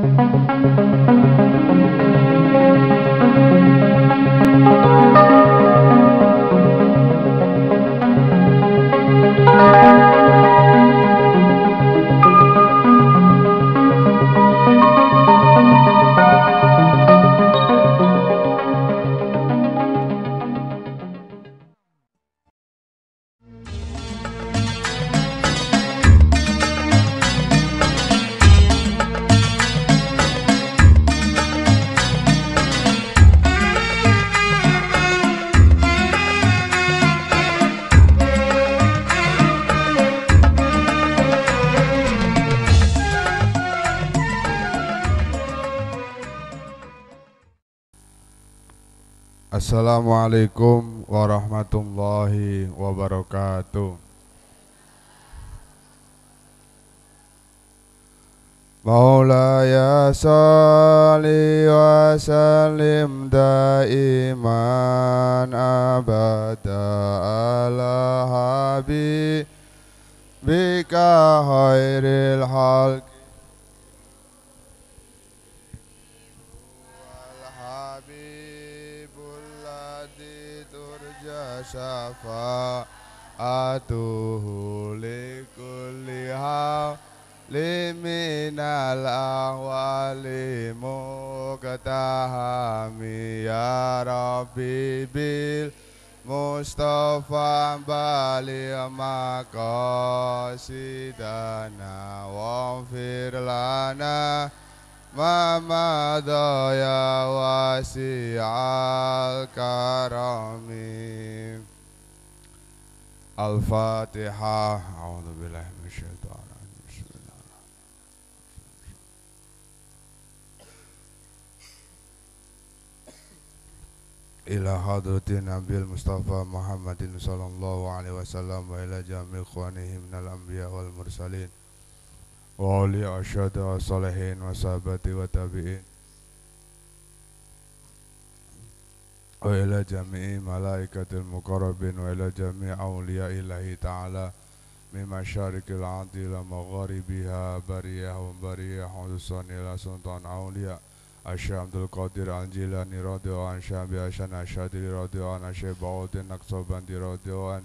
Thank you. Assalamualaikum warahmatullahi wabarakatuh. Maulaya salli wa sallim daiman abada ala habi bika khairil halki syafa'atuhu likulli hawli minal ahwali muqtahami ya Rabbi Mustafa bali maqasidana wa firlana ما مضى يا واسع الكرم الفاتحة أعوذ بالله من الشيطان الرجيم بسم الله إلى حضرة النبي المصطفى محمد صلى الله عليه وسلم وإلى جميع إخوانه من الأنبياء والمرسلين وأولي أشهد والصالحين وصحبة وتابعين وإلى جميع ملائكة المقربين وإلى جميع أولياء الله تعالى من مشارق الأرض إلى مغاربها بريهم برية حسن إلى سلطان أولياء الشيخ عبد القادر الجيلاني رضي عن شعبي أشهد أشهد رضي عن الشيخ بعود النقصبندي رضي عن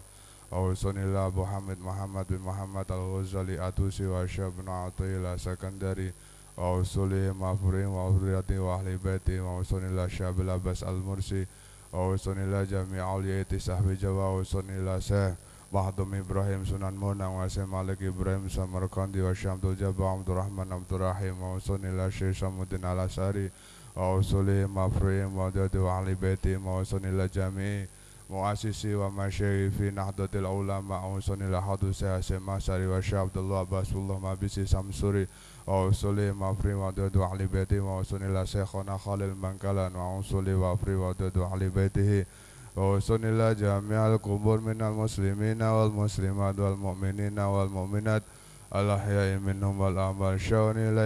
Awasani Muhammad Muhammad bin Muhammad al Ghazali Atusi wa Syah bin Atila Sekandari Awasani Mahfurin wa Afriyati wa Ahli Baiti Abbas al Mursi Awasani la Al Yaiti Sahbi Jawa Awasani la Syah Mahdum Ibrahim Sunan Munang wa Syah Malik Ibrahim Samarkandi wa Syah Abdul Jabba Abdul Rahman Abdul Rahim Awasani la Syah Samuddin al Asari Awasani Mahfurin wa Afriyati wa Ahli Baiti Muasisi wa masyarifi nahdlatil ulama Ausanil ahadu sayasih masyari wa syaih abdullahi wa syaih abdullahi wa syaih abdullahi wa syaih samsuri Wa usuli mafri wa dudu ahli baiti wa usunil asyikhuna khalil mangkalan Wa wa afri wa dudu ahli baitihi Wa usunil la jami'a al-kubur minal muslimina wal muslimat wal mu'minina wal mu'minat Allah ya'i minhum wal amal shawni la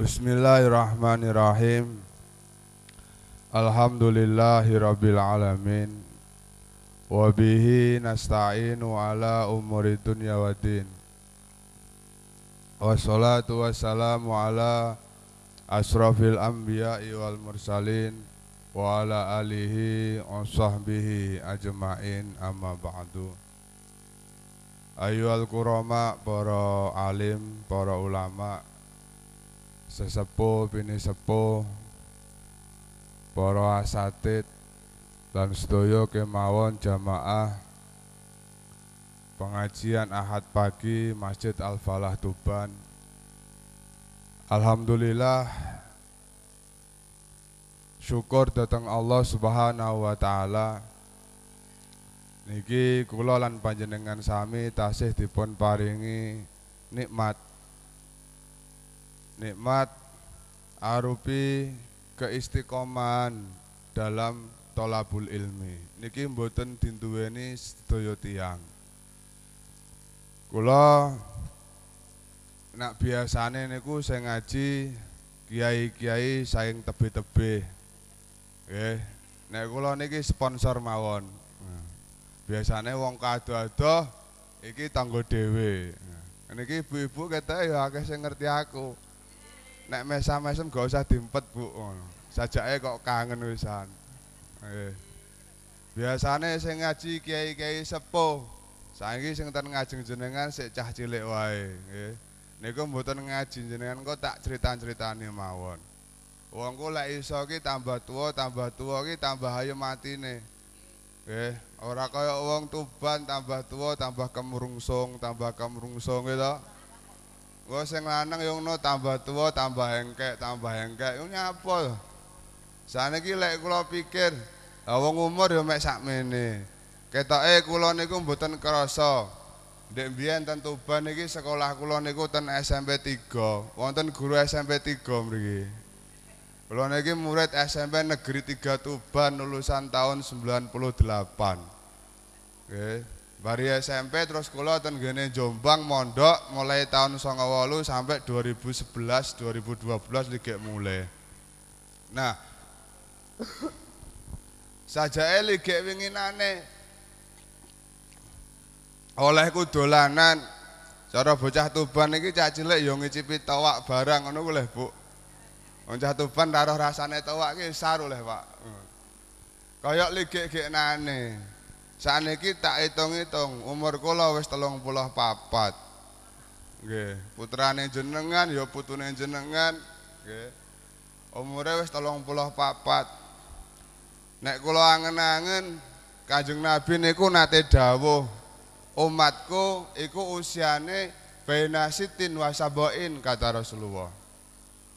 Bismillahirrahmanirrahim. Rabbil alamin. Wabihi nasta'inu ala umuri dunya din Wassalatu wassalamu ala asrafil anbiya'i wal mursalin wa ala alihi wa sahbihi ajma'in amma ba'du. al-Qurama, para alim, para ulama' sesepuh bini sepuh para asatid dan sedoyo kemawon jamaah pengajian ahad pagi Masjid Al-Falah Tuban Alhamdulillah syukur datang Allah subhanahu wa ta'ala Niki kulolan panjenengan sami tasih dipun paringi nikmat nikmat arupi keistiqoman dalam tolabul ilmi niki mboten dinduweni sedaya tiang kula nak biasane niku saya ngaji kiai-kiai saing tebe-tebe nggih nek kula niki sponsor mawon biasane wong kado-ado iki tanggo dhewe niki ibu-ibu kata ya akeh sing ngerti aku nek mesam-mesam gak usah diempet bu sajake kok kangen wisan eh. biasane sing ngaji kiai-kiai sepuh saiki sing ten ngajeng jenengan sik cah cilik wae nggih niku mboten ngaji jenengan kok tak cerita-ceritane mawon wong ku lek iso ki tambah tua tambah tua ki tambah ayo matine nggih ora kaya wong tuban tambah tua tambah kemrungsung tambah kemrungsung gitu. to Wah sing lanang yang no tambah tua tambah engkek tambah engkek yang nyapa loh. Sana gila kula pikir, awang umur yang mek mene. Kita eh kulo niku mboten keroso. Dek bian tentu ban niki sekolah kula niku ten SMP 3 wonten guru SMP 3 mriki. Kula niki murid SMP negeri 3 Tuban lulusan tahun 98. Oke. Bari SMP terus kula ten gene Jombang mondok mulai tahun 2008 sampai 2011 2012 liga mulai. Nah, saja liga winginane oleh kudolanan cara bocah tuban iki cah cilik yo ngicipi tawak barang ngono oleh Bu. Bocah tuban taruh rasane tawak iki saru oleh Pak. Kayak ligek-gek nane. saat tak hitung-hitung umur kula wis telung puluh papat Nggih, putrane jenengan ya putune jenengan, nggih. Umure wis 34. Nek kula angen-angen Kanjeng Nabi niku nate dawuh, umatku iku usiane bainasitin wasaboin kata Rasulullah.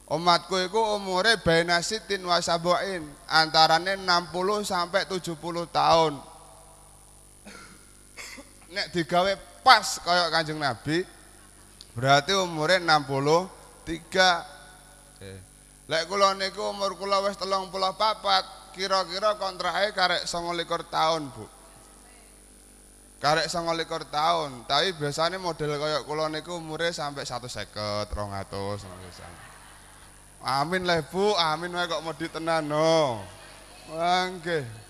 Umatku iku umure bainasitin wasaboin antarane 60 sampai 70 tahun, nek digawe pas kaya Kanjeng Nabi berarti umure 63. Eh. Lek kula niku umur kula wis 34, kira-kira kontrahe karek 29 tahun, Bu. Karek 29 tahun, tapi biasanya model kaya kula niku umure sampai 150, 200 sampeyan. Amin lah Bu, amin wae kok medhi tenan no. Nggih.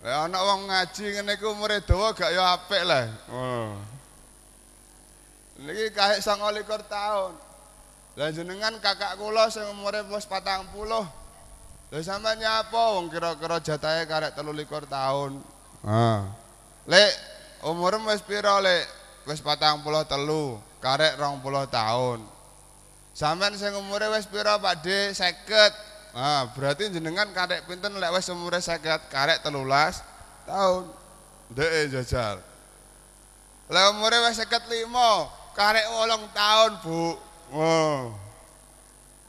Lah eh, ana wong ngaji ngene iku umure dawa gak ya apik lah. Oh. Niki kae 29 taun. Lah jenengan kakak kula sing umure wis 40. Lah sampean nyapa wong kira-kira jatahe karek 23 taun. Ha. Ah. Lek umur wis pira lek? Wis 43 karek 20 taun. Sampean sing umure wis pira Pakde? 50. Ah, berarti jenengan karek pinten lek wis umure 50 karek 13 tahun. Ndek jajal. Lek umure wis 55 karek 8 tahun, Bu. Oh.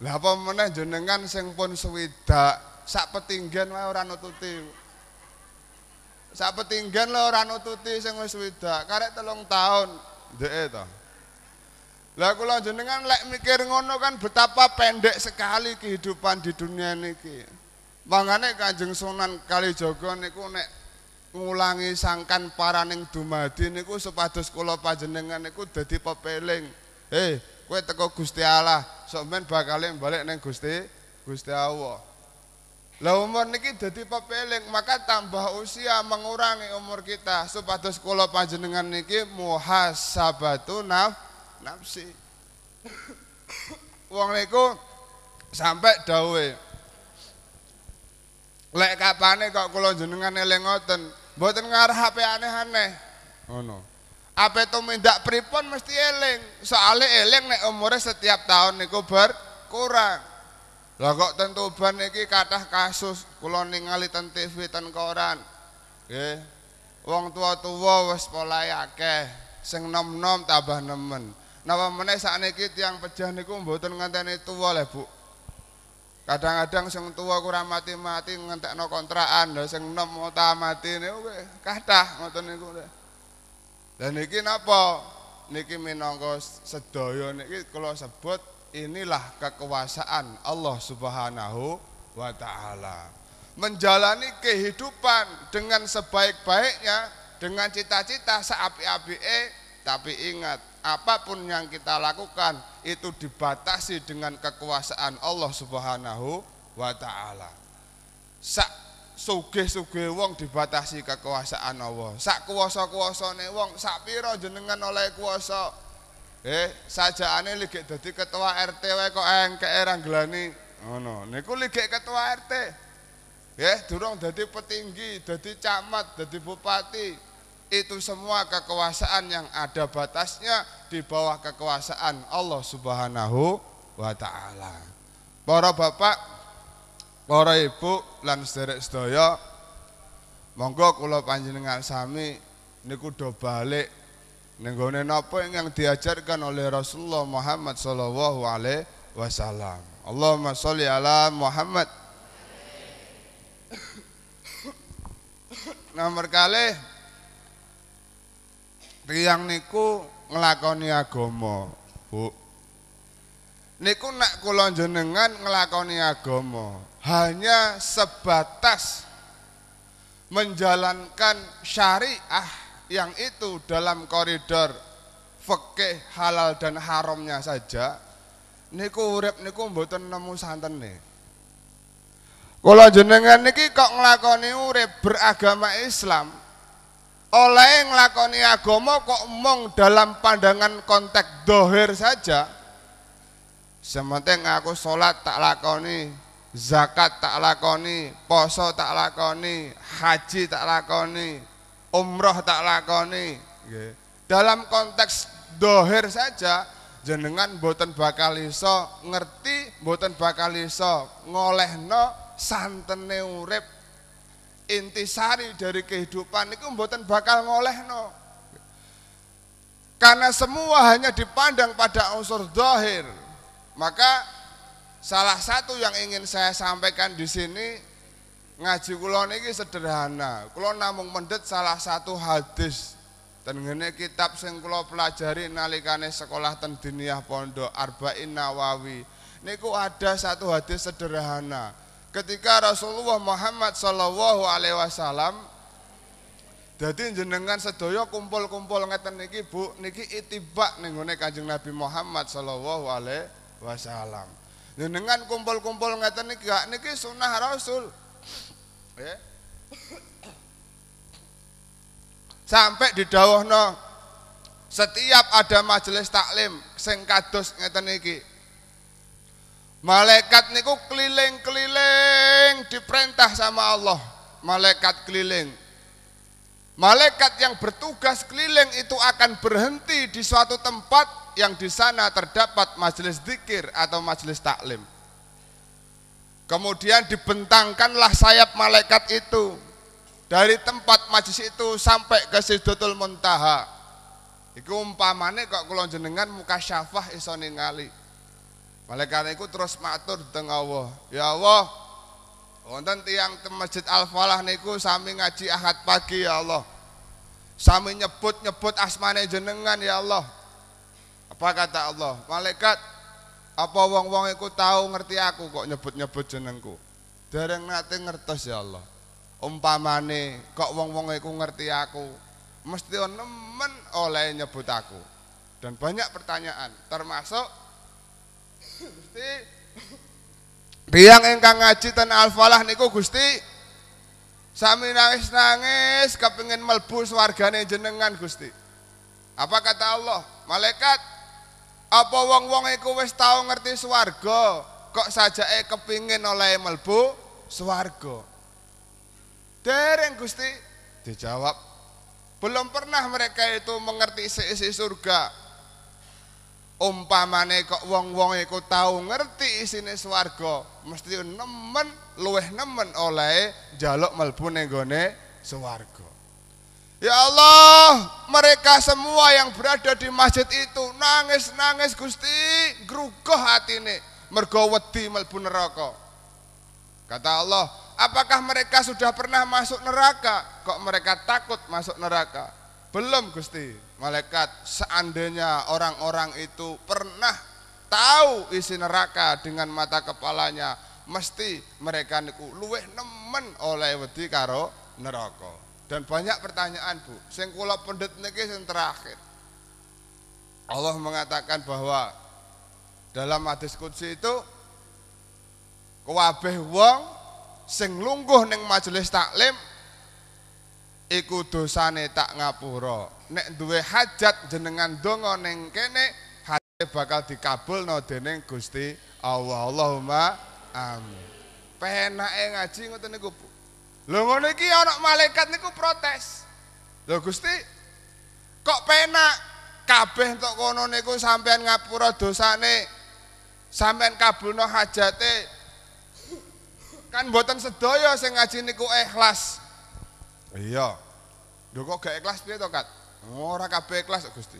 Lah apa meneh jenengan sing pun swidak sak petinggen wae ora nututi. Sak petinggen lho ora nututi sing wis swidak karek 3 tahun. Ndek to. Lah kula jenengan lek mikir ngono kan betapa pendek sekali kehidupan di dunia niki. Mangane Kanjeng Sunan Kalijaga niku nek ngulangi sangkan paraning dumadi niku supados kula panjenengan niku dadi pepeling. Eh, kowe teko Gusti Allah, men bakal balik ning Gusti Gusti Allah. Lah umur niki dadi pepeling, maka tambah usia mengurangi umur kita supados kula panjenengan niki muhasabatu nafsi wong niku sampai dawe lek kapane kok kula jenengan eling ngoten mboten ngarah HP aneh-aneh ngono ape to mindak pripun mesti eling soale eling nek umure setiap tahun niku berkurang lah kok tentu ban iki kathah kasus kula ningali ten TV ten koran nggih wong tua tuwa wis polahe akeh sing nom-nom tambah nemen Napa meneh nikit tiyang pejah niku mboten ngenteni tuwa le, Bu. Kadang-kadang sing tuwa kurang mati-mati ngentekno kontrakan, lha sing enom ora mati niku kathah ngoten niku. Dan niki napa? Niki minangka sedaya niki kula sebut inilah kekuasaan Allah Subhanahu wa taala. Menjalani kehidupan dengan sebaik-baiknya, dengan cita-cita seapi-apike, tapi ingat apapun yang kita lakukan itu dibatasi dengan kekuasaan Allah Subhanahu wa taala. Sak suge suge wong dibatasi kekuasaan Allah. Sak kuwasa-kuwasane wong sak pira jenengan oleh kuasa. Eh, sajane ligek dadi ketua RT wae kok engke ra glani. Ngono. Oh, Niku ligek ketua RT. Ya, eh, durung dadi petinggi, dadi camat, dadi bupati, itu semua kekuasaan yang ada batasnya di bawah kekuasaan Allah Subhanahu wa taala. Para bapak, para ibu lan sederek sedaya, monggo kula panjenengan sami niku do balik nenggone napa yang diajarkan oleh Rasulullah Muhammad sallallahu alaihi wasallam. Allahumma sholli ala Muhammad. Nomor kali tiang niku ngelakoni agomo, Bu. Niku nak kulon jenengan ngelakoni agomo hanya sebatas menjalankan syariah yang itu dalam koridor fikih halal dan haramnya saja. Niku urip niku mboten nemu nih kalau jenengan niki kok ngelakoni urip beragama Islam oleh nglakoni agama kok mung dalam pandangan konteks dohir saja sementing aku sholat tak lakoni zakat tak lakoni poso tak lakoni haji tak lakoni umroh tak lakoni dalam konteks dohir saja jenengan boten bakal iso ngerti boten bakal iso ngolehno santene urip intisari dari kehidupan itu mboten bakal ngoleh no. Karena semua hanya dipandang pada unsur dohir. Maka salah satu yang ingin saya sampaikan di sini ngaji kulon ini sederhana. Kulon namung mendet salah satu hadis dan kitab sing kulo pelajari nalikane sekolah ten diniyah pondok Arba'in Nawawi. Niku ada satu hadis sederhana ketika Rasulullah Muhammad Shallallahu Alaihi Wasallam jadi jenengan sedoyo kumpul-kumpul ngeten niki bu niki itibak nengone kanjeng Nabi Muhammad Shallallahu Alaihi Wasallam jenengan kumpul-kumpul ngeten niki gak niki sunnah Rasul ya. sampai didawuhno setiap ada majelis taklim sing kados ngeten niki Malaikat niku keliling-keliling diperintah sama Allah. Malaikat keliling. Malaikat yang bertugas keliling itu akan berhenti di suatu tempat yang di sana terdapat majelis zikir atau majelis taklim. Kemudian dibentangkanlah sayap malaikat itu dari tempat majelis itu sampai ke Sidratul Muntaha. Iku umpamane kok kula jenengan muka syafah iso ningali. Oleh karena itu terus matur tengah Allah. Ya Allah, wonten tiang Masjid Al-Falah niku sambil ngaji Ahad pagi ya Allah. sambil nyebut-nyebut asmane jenengan ya Allah. Apa kata Allah? Malaikat apa wong-wong iku tahu ngerti aku kok nyebut-nyebut jenengku. Dari nate ngertos ya Allah. Umpamane kok wong-wong iku ngerti aku, mesti nemen oleh nyebut aku. Dan banyak pertanyaan termasuk Gusti Tiang engkang ngaji ten Al-Falah niku Gusti sami nangis-nangis kepengin mlebu swargane jenengan Gusti. Apa kata Allah? Malaikat apa wong-wong iku wis tau ngerti swarga kok saja eh kepingin oleh mlebu swarga. Dereng Gusti dijawab belum pernah mereka itu mengerti seisi surga umpamane kok wong-wong iku tau ngerti isine swarga mesti nemen luweh nemen oleh jaluk mlebu ning gone swarga Ya Allah, mereka semua yang berada di masjid itu nangis-nangis Gusti, grugoh hatine mergo wedi mlebu neraka. Kata Allah, apakah mereka sudah pernah masuk neraka? Kok mereka takut masuk neraka? Belum Gusti malaikat seandainya orang-orang itu pernah tahu isi neraka dengan mata kepalanya mesti mereka niku luweh nemen oleh wedi karo neraka dan banyak pertanyaan Bu sing kula pendet niki sing terakhir Allah mengatakan bahwa dalam hadis kudsi itu kabeh wong sing lungguh ning majelis taklim iku dosane tak ngapura nek duwe hajat jenengan donga ning kene hajate bakal dikabulno dening Gusti Allah Allahumma amin penake ngaji ngoten niku lho ngono iki ana malaikat niku protes lho Gusti kok penak kabeh entuk kono niku sampean ngapura dosane sampean kabulno hajate kan mboten sedaya sing ngaji niku ikhlas Iya. Lho kok gak ikhlas piye to, Kak? Oh, ora kabeh ikhlas, Gusti.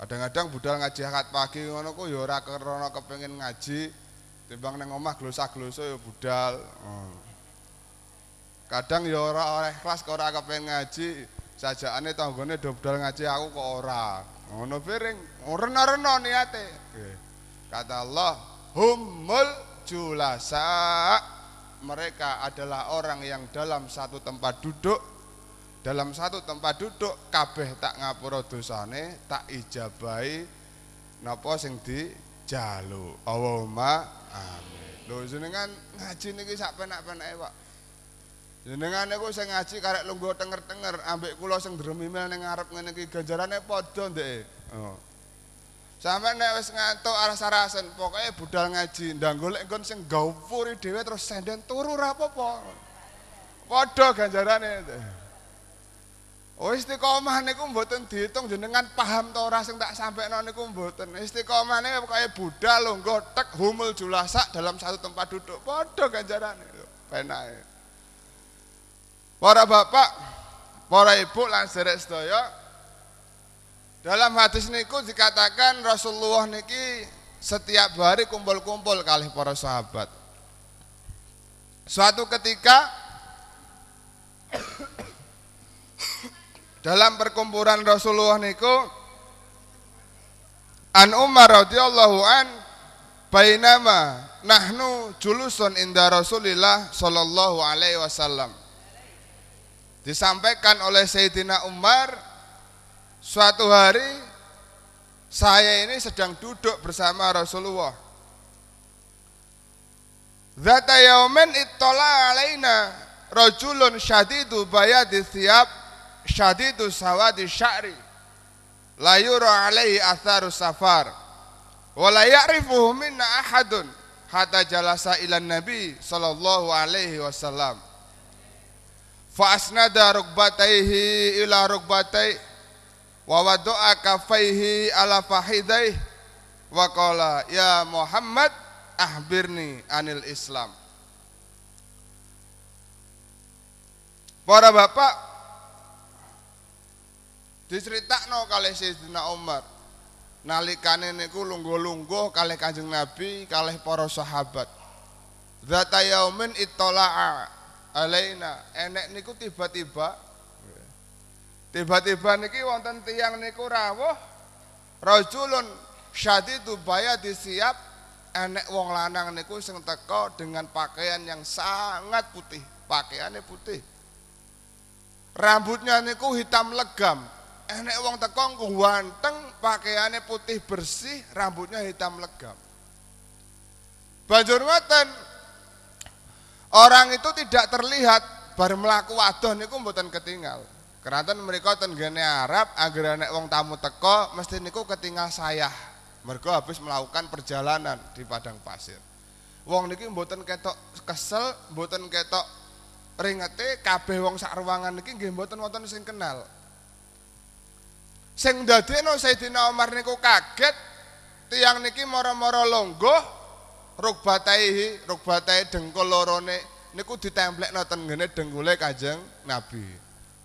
Kadang-kadang budal ngaji akad pagi ngono ku ya ora kerono kepengin ngaji. Timbang neng omah glosa-glosa ya budal. Oh. Kadang ya ora oleh kelas kok ora kepengin ngaji. Sajakane tanggone do budal ngaji aku kok ora. Ngono piring, rena-rena niate. Kata Allah, humul julasa. mereka adalah orang yang dalam satu tempat duduk dalam satu tempat duduk kabeh tak ngapura dosane tak ijabai napa sing di jalu Allahumma amin jenengan ngaji niki sak penak-penak e jenengan niku sing ngaji karek lungguh tenger-tenger ambek kula sing dremimil ning ngarep ngene iki ganjarane padha ndek oh. Sampe nek wis ngantuk aras-arasen, pokoke budal ngaji ndang golek nggon sing gawuri dhewe terus senden turu ra apa-apa. Padha ganjarane. Oh istiqomah niku mboten diitung jenengan paham ta ora sing tak sampekno niku mboten. Istiqomah niku kaya budal lungguh tek humul julasak dalam satu tempat duduk. Padha ganjarane. Penake. Para bapak, para ibu lan sedherek sedaya, Dalam hadis niku dikatakan Rasulullah niki setiap hari kumpul-kumpul kali para sahabat. Suatu ketika dalam perkumpulan Rasulullah niku An Umar radhiyallahu an bainama nahnu julusun inda Rasulillah sallallahu alaihi wasallam. Disampaikan oleh Sayyidina Umar Suatu hari saya ini sedang duduk bersama Rasulullah. Zata yaumin ittala alaina rajulun syadidu bayadi thiyab syadidu sawadi sya'ri la yura alaihi atharu safar wa la ya'rifuhu minna ahadun hatta jalasa ila nabi sallallahu alaihi wasallam fa asnada rukbataihi ila rukbatai wa wada'a kafaihi ala fahidaih wa qala ya Muhammad ahbirni anil Islam Para bapak diceritakno kalih Sayyidina Umar nalikane niku lungguh-lungguh kalih Kanjeng Nabi kalih para sahabat Zata yaumin itola'a alaina enek niku tiba-tiba Tiba-tiba niki wonten tiang niku rawuh rajulun syadi dubaya disiap enek wong lanang niku sing teko dengan pakaian yang sangat putih, pakaiannya putih. Rambutnya niku hitam legam. Enek wong teko ganteng, pakaiannya putih bersih, rambutnya hitam legam. Banjur ngoten orang itu tidak terlihat bar melaku adoh niku mboten ketinggal. keraton mereka tenggene Arab agar anak wong tamu teko mesti niku ketinggal sayah. Mergo habis melakukan perjalanan di padang pasir wong niki mboten ketok kesel mboten ketok ringete kabeh wong sak ruangan niki nggih mboten wonten sing kenal sing dadi no Sayyidina Umar niku kaget tiang niki moro-moro longgo rukbataihi rukbatai dengkul lorone niku ditemplek no tenggene dengkule kajeng nabi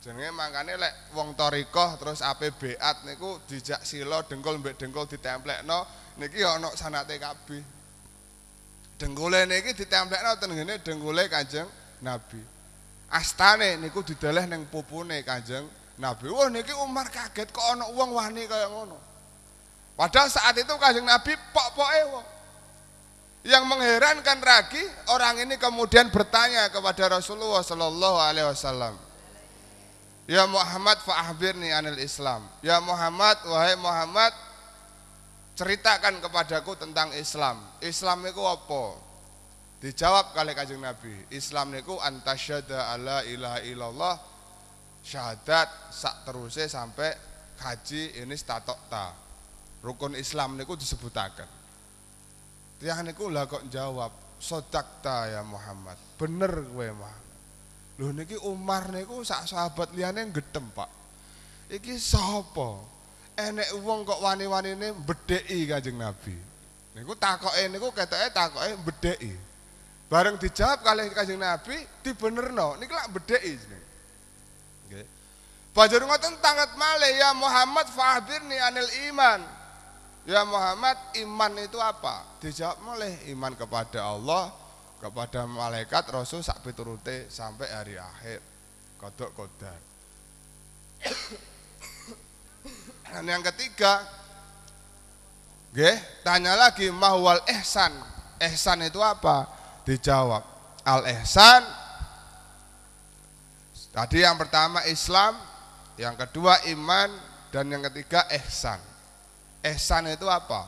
jenenge mangkane lek wong torikoh terus ape beat niku dijak silo dengkul mbek dengkul ditemplek no niki ono sana TKB dengkule niki ditemplek no tenggine dengkule kanjeng nabi astane niku dideleh neng pupune kanjeng nabi wah niki umar kaget kok ono uang wani kayak ngono padahal saat itu kanjeng nabi pok pok ewo yang mengherankan lagi orang ini kemudian bertanya kepada Rasulullah Shallallahu Alaihi Wasallam Ya Muhammad fa'ahbirni anil Islam. Ya Muhammad, wahai Muhammad, ceritakan kepadaku tentang Islam. Islam itu apa? Dijawab kali kanjeng Nabi, Islam niku antasyada ala ilaha illallah syahadat sak terusnya sampai haji ini statokta. Rukun Islam niku disebutakan. Tiang niku lah kok jawab, sodakta ya Muhammad. Bener gue Muhammad loh niki Umar niku sak sahabat liyane gedem, Pak. Iki sapa? Enek wong kok wani-wanine bedheki Kanjeng Nabi. Niku takoke niku ketoke takoke bedheki. Bareng dijawab kalih Kanjeng Nabi dibenerno, Niki lak bedheki jenenge. Nggih. Banjur ngoten tangat malih ya Muhammad nih anil iman. Ya Muhammad, iman itu apa? Dijawab oleh iman kepada Allah, kepada malaikat rasul sak piturute sampai hari akhir kodok kodar dan yang ketiga Gih, tanya lagi mahwal ehsan ehsan itu apa dijawab al ehsan tadi yang pertama Islam yang kedua iman dan yang ketiga ehsan ehsan itu apa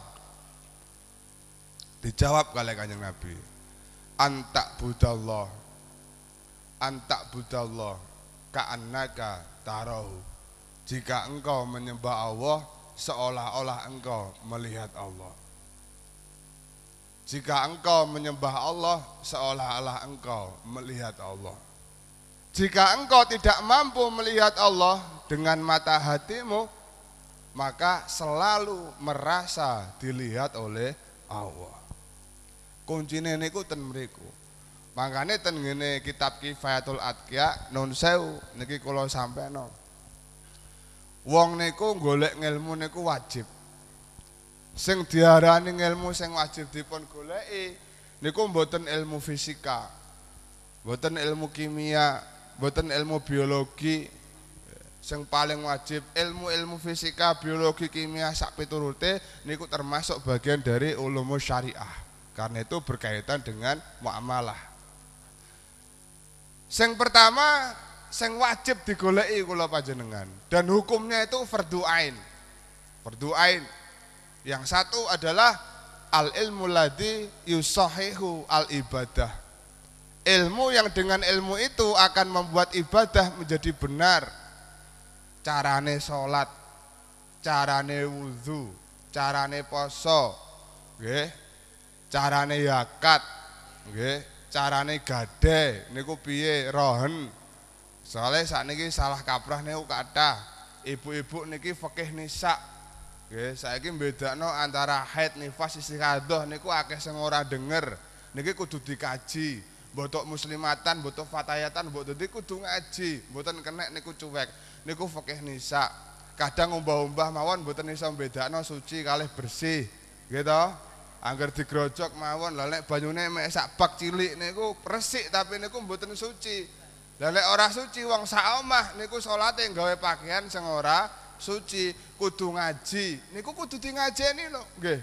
dijawab oleh kanjeng Nabi antak budallah antak budallah ka'annaka tarahu jika engkau menyembah Allah seolah-olah engkau melihat Allah jika engkau menyembah Allah seolah-olah engkau melihat Allah jika engkau tidak mampu melihat Allah dengan mata hatimu maka selalu merasa dilihat oleh Allah kuncine niku ten mriku makane ten ngene kitab kifayatul atqiya nun sewu niki kula sampeno wong niku golek ngelmu niku wajib sing diarani ngelmu seng wajib di dipun goleki niku mboten ilmu fisika mboten ilmu kimia mboten ilmu biologi seng paling wajib ilmu-ilmu fisika, biologi, kimia sak piturute niku termasuk bagian dari ulumu syariah. Karena itu berkaitan dengan muamalah. Yang pertama, yang wajib digolei kula panjenengan dan hukumnya itu fardhu ain. Fardhu ain. Yang satu adalah al ilmu ladzi yusahihu al ibadah. Ilmu yang dengan ilmu itu akan membuat ibadah menjadi benar. Carane sholat, carane wudhu, carane poso, nggih. Okay carane yakat nggih carane gade niku piye rohen soalnya saat niki salah kaprah niku kata ibu-ibu niki fakih nisa Oke, saya ini beda antara haid, nifas isi kadoh niku akeh sing ora denger niki kudu dikaji botok muslimatan botok fatayatan botok niku kudu ngaji botok kena niku cuek niku fakih nisa kadang umbah-umbah mawon botok nisa beda suci kalih bersih gitu Angger digrocok mawon lha lek banyune sak bak cilik niku resik tapi niku mboten suci. Lah lek ora suci wong sak omah niku salate gawe pakaian sing ora suci, kudu ngaji. Niku kudu di ngajeni lho, nggih.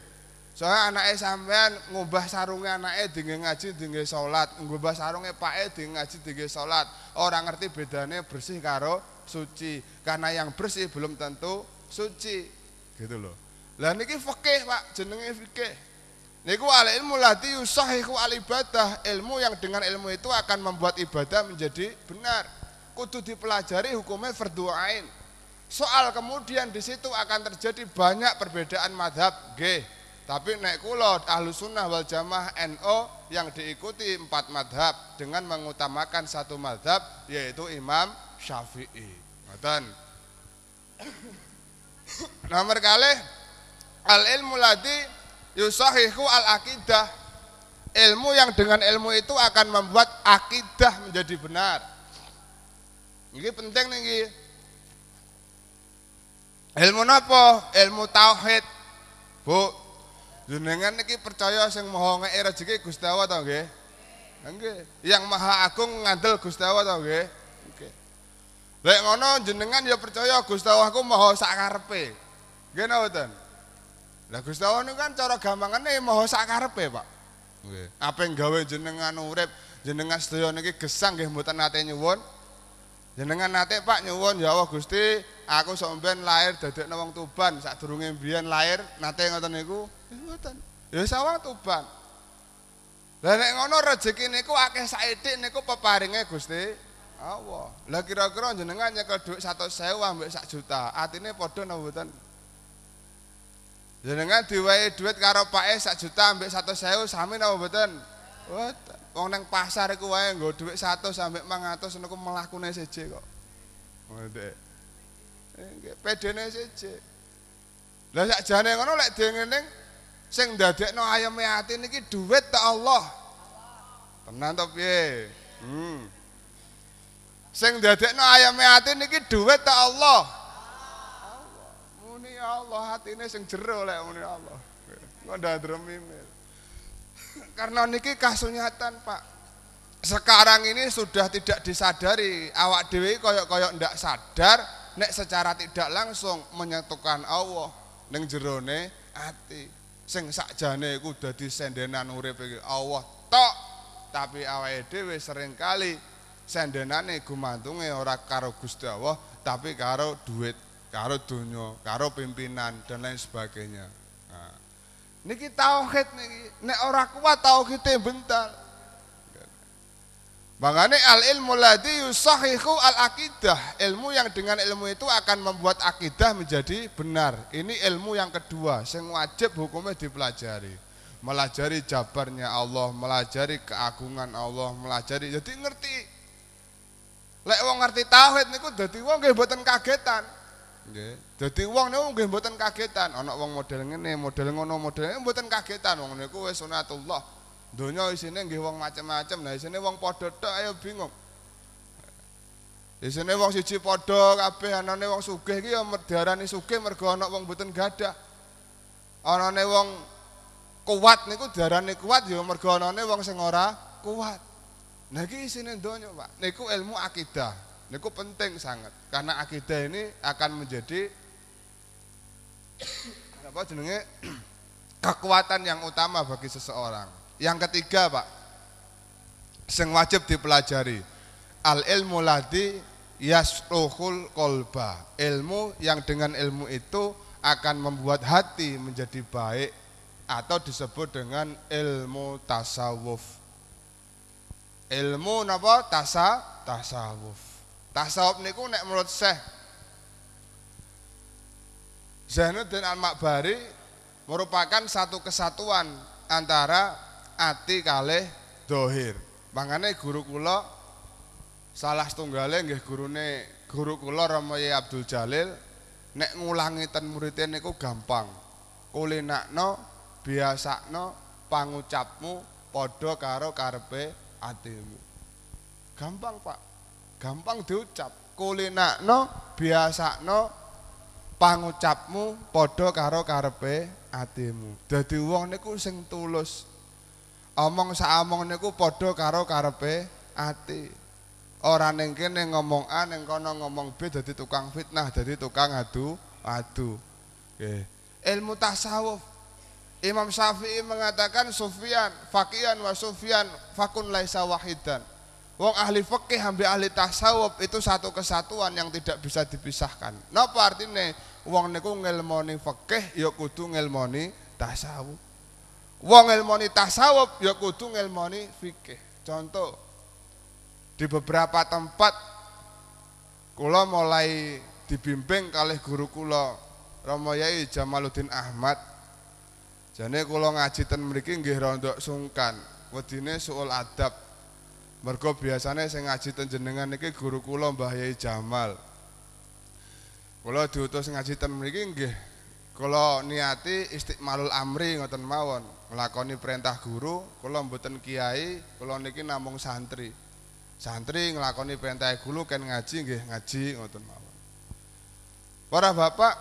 Soale anake sampean ngubah sarunge anake dinge ngaji dinge salat, ngubah sarunge pake dinge ngaji dinge salat. Ora ngerti bedane bersih karo suci. Karena yang bersih belum tentu suci. Gitu lho. Lah niki fikih, Pak, jenenge fikih. Niku al ilmu lati yusahihu al ibadah, ilmu yang dengan ilmu itu akan membuat ibadah menjadi benar. Kudu dipelajari hukumnya fardhu Soal kemudian di situ akan terjadi banyak perbedaan madhab, g. Tapi naik kulot ahlu sunnah wal jamaah NO yang diikuti empat madhab dengan mengutamakan satu madhab yaitu Imam Syafi'i. Ngeten. Nomor nah, kali al ilmu lati yusahihu al-akidah. Ilmu yang dengan ilmu itu akan membuat akidah menjadi benar. Ini penting nih. Ilmu napa? Ilmu tauhid. Bu, jenengan ini percaya yang maha ngeki rezeki Gusti Allah ta Yang Maha Agung ngandel Gusti Allah gak? Lek ngono jenengan ya percaya Gusti Allah maha sakarpe? Gak Nggih napa Lah Gusti Allah niku kan cara gampangane maha sakarepe, Pak. Nggih. Apa gawe jenengan urip, jenengan sedaya niki gesang nggih mboten nate nyuwun. Jenengan nate Pak nyuwun ya Allah Gusti, aku sok mben lahir dadekne wong Tuban, sadurunge mbiyen lahir nate ngoten niku. Ngoten. Ya sawang Tuban. Lah nek ngono rezeki niku akeh saithik niku peparinge Gusti. Allah. Lah kira-kira jenengan nyekel dhuwit 100.000 ambek 1 juta, atine padha napa mboten? jenengan diwai duit karo pak e sak juta ambek satu sewa sami apa beten what Wong neng pasar iku wae nggo dhuwit 100 sampe 500 ngono melakune seje kok. Ngene. Eh, nggih, pedene seje. Lah sak jane ngono lek dhewe ngene sing ndadekno ayame ati niki dhuwit ta Allah. Tenan to piye? Hmm. Sing ndadekno ayame ati niki dhuwit ta Allah. Allah hati ini sing jero lek ngene Allah. Ngono dremimil. Karena niki kasunyatan, Pak. Sekarang ini sudah tidak disadari awak dhewe koyok-koyok ndak sadar nek secara tidak langsung menyatukan Allah ning jerone ati. Sing sakjane iku dadi sendenan urip iki Allah tok tapi awake dhewe seringkali sendenane gumantunge ora karo Gusti Allah tapi karo duit karo dunia, karo pimpinan dan lain sebagainya. Nah, niki tauhid niki nek ora kuat tauhid bentar. Bangane al ilmu ladhi yusahihu al akidah Ilmu yang dengan ilmu itu akan membuat akidah menjadi benar Ini ilmu yang kedua Yang wajib hukumnya dipelajari Melajari jabarnya Allah Melajari keagungan Allah Melajari jadi ngerti Lek wong ngerti tauhid niku dadi wong nggih kagetan. Nggih. Dadi wong niku nggih mboten kagetan, ana wong model ngene, model ngono, model ngene mboten kagetan wong niku wis sunatullah. Donya isine nggih wong macam-macam, lha isine wong padha tok ayo bingung. Isine wong siji padha kabeh anane wong sugih iki ya diarani sugih mergo ana wong mboten gadah. Anane wong kuat niku diarani kuat ya mergo anane wong sing ora kuat. Nah iki isine donya, Pak. Niku ilmu akidah. Niku penting sangat karena akidah ini akan menjadi apa jenenge kekuatan yang utama bagi seseorang. Yang ketiga, Pak, sing wajib dipelajari al ilmu ladi yasruhul kolba ilmu yang dengan ilmu itu akan membuat hati menjadi baik atau disebut dengan ilmu tasawuf ilmu napa tasa tasawuf Tasawuf niku nek menurut Syekh Zainuddin Al-Makbari merupakan satu kesatuan antara ati kalih dohir. Mangane guru kula salah setunggalnya nggih gurune guru kula Romoye Abdul Jalil nek ngulangi ten murid niku gampang. Kulinakno biasakno pangucapmu padha karo karepe atimu. Gampang, Pak. gampang diucap biasa no, pangucapmu padha karo karepe atimu dadi uang niku sing tulus omong saamong niku padha karo karpe ati Orang ning kene ngomong A ning kono ngomong B dadi tukang fitnah dadi tukang adu adu okay. ilmu tasawuf Imam Syafi'i mengatakan Sufyan, Fakian wa Sufyan fakun laisa wahidan Wong ahli fikih ambil ahli tasawuf itu satu kesatuan yang tidak bisa dipisahkan. Napa artinya? Wong niku ngelmoni fikih ya kudu ngelmoni tasawuf. Wong ngelmoni tasawuf ya kudu ngelmoni fikih. Contoh di beberapa tempat kula mulai dibimbing kalih guru kula Romo Yai Jamaluddin Ahmad. Jadi kulo ngaji ten mriki nggih sungkan, wedine suul adab Mergo biasanya saya ngaji tenjenengan niki guru kula Mbah Yai Jamal. Kula diutus ngaji ten mriki nggih kula niati istiqmalul amri ngoten mawon, nglakoni perintah guru, kula mboten kiai, kula niki namung santri. Santri ngelakoni perintah guru kan ngaji nggih ngaji ngoten mawon. Para bapak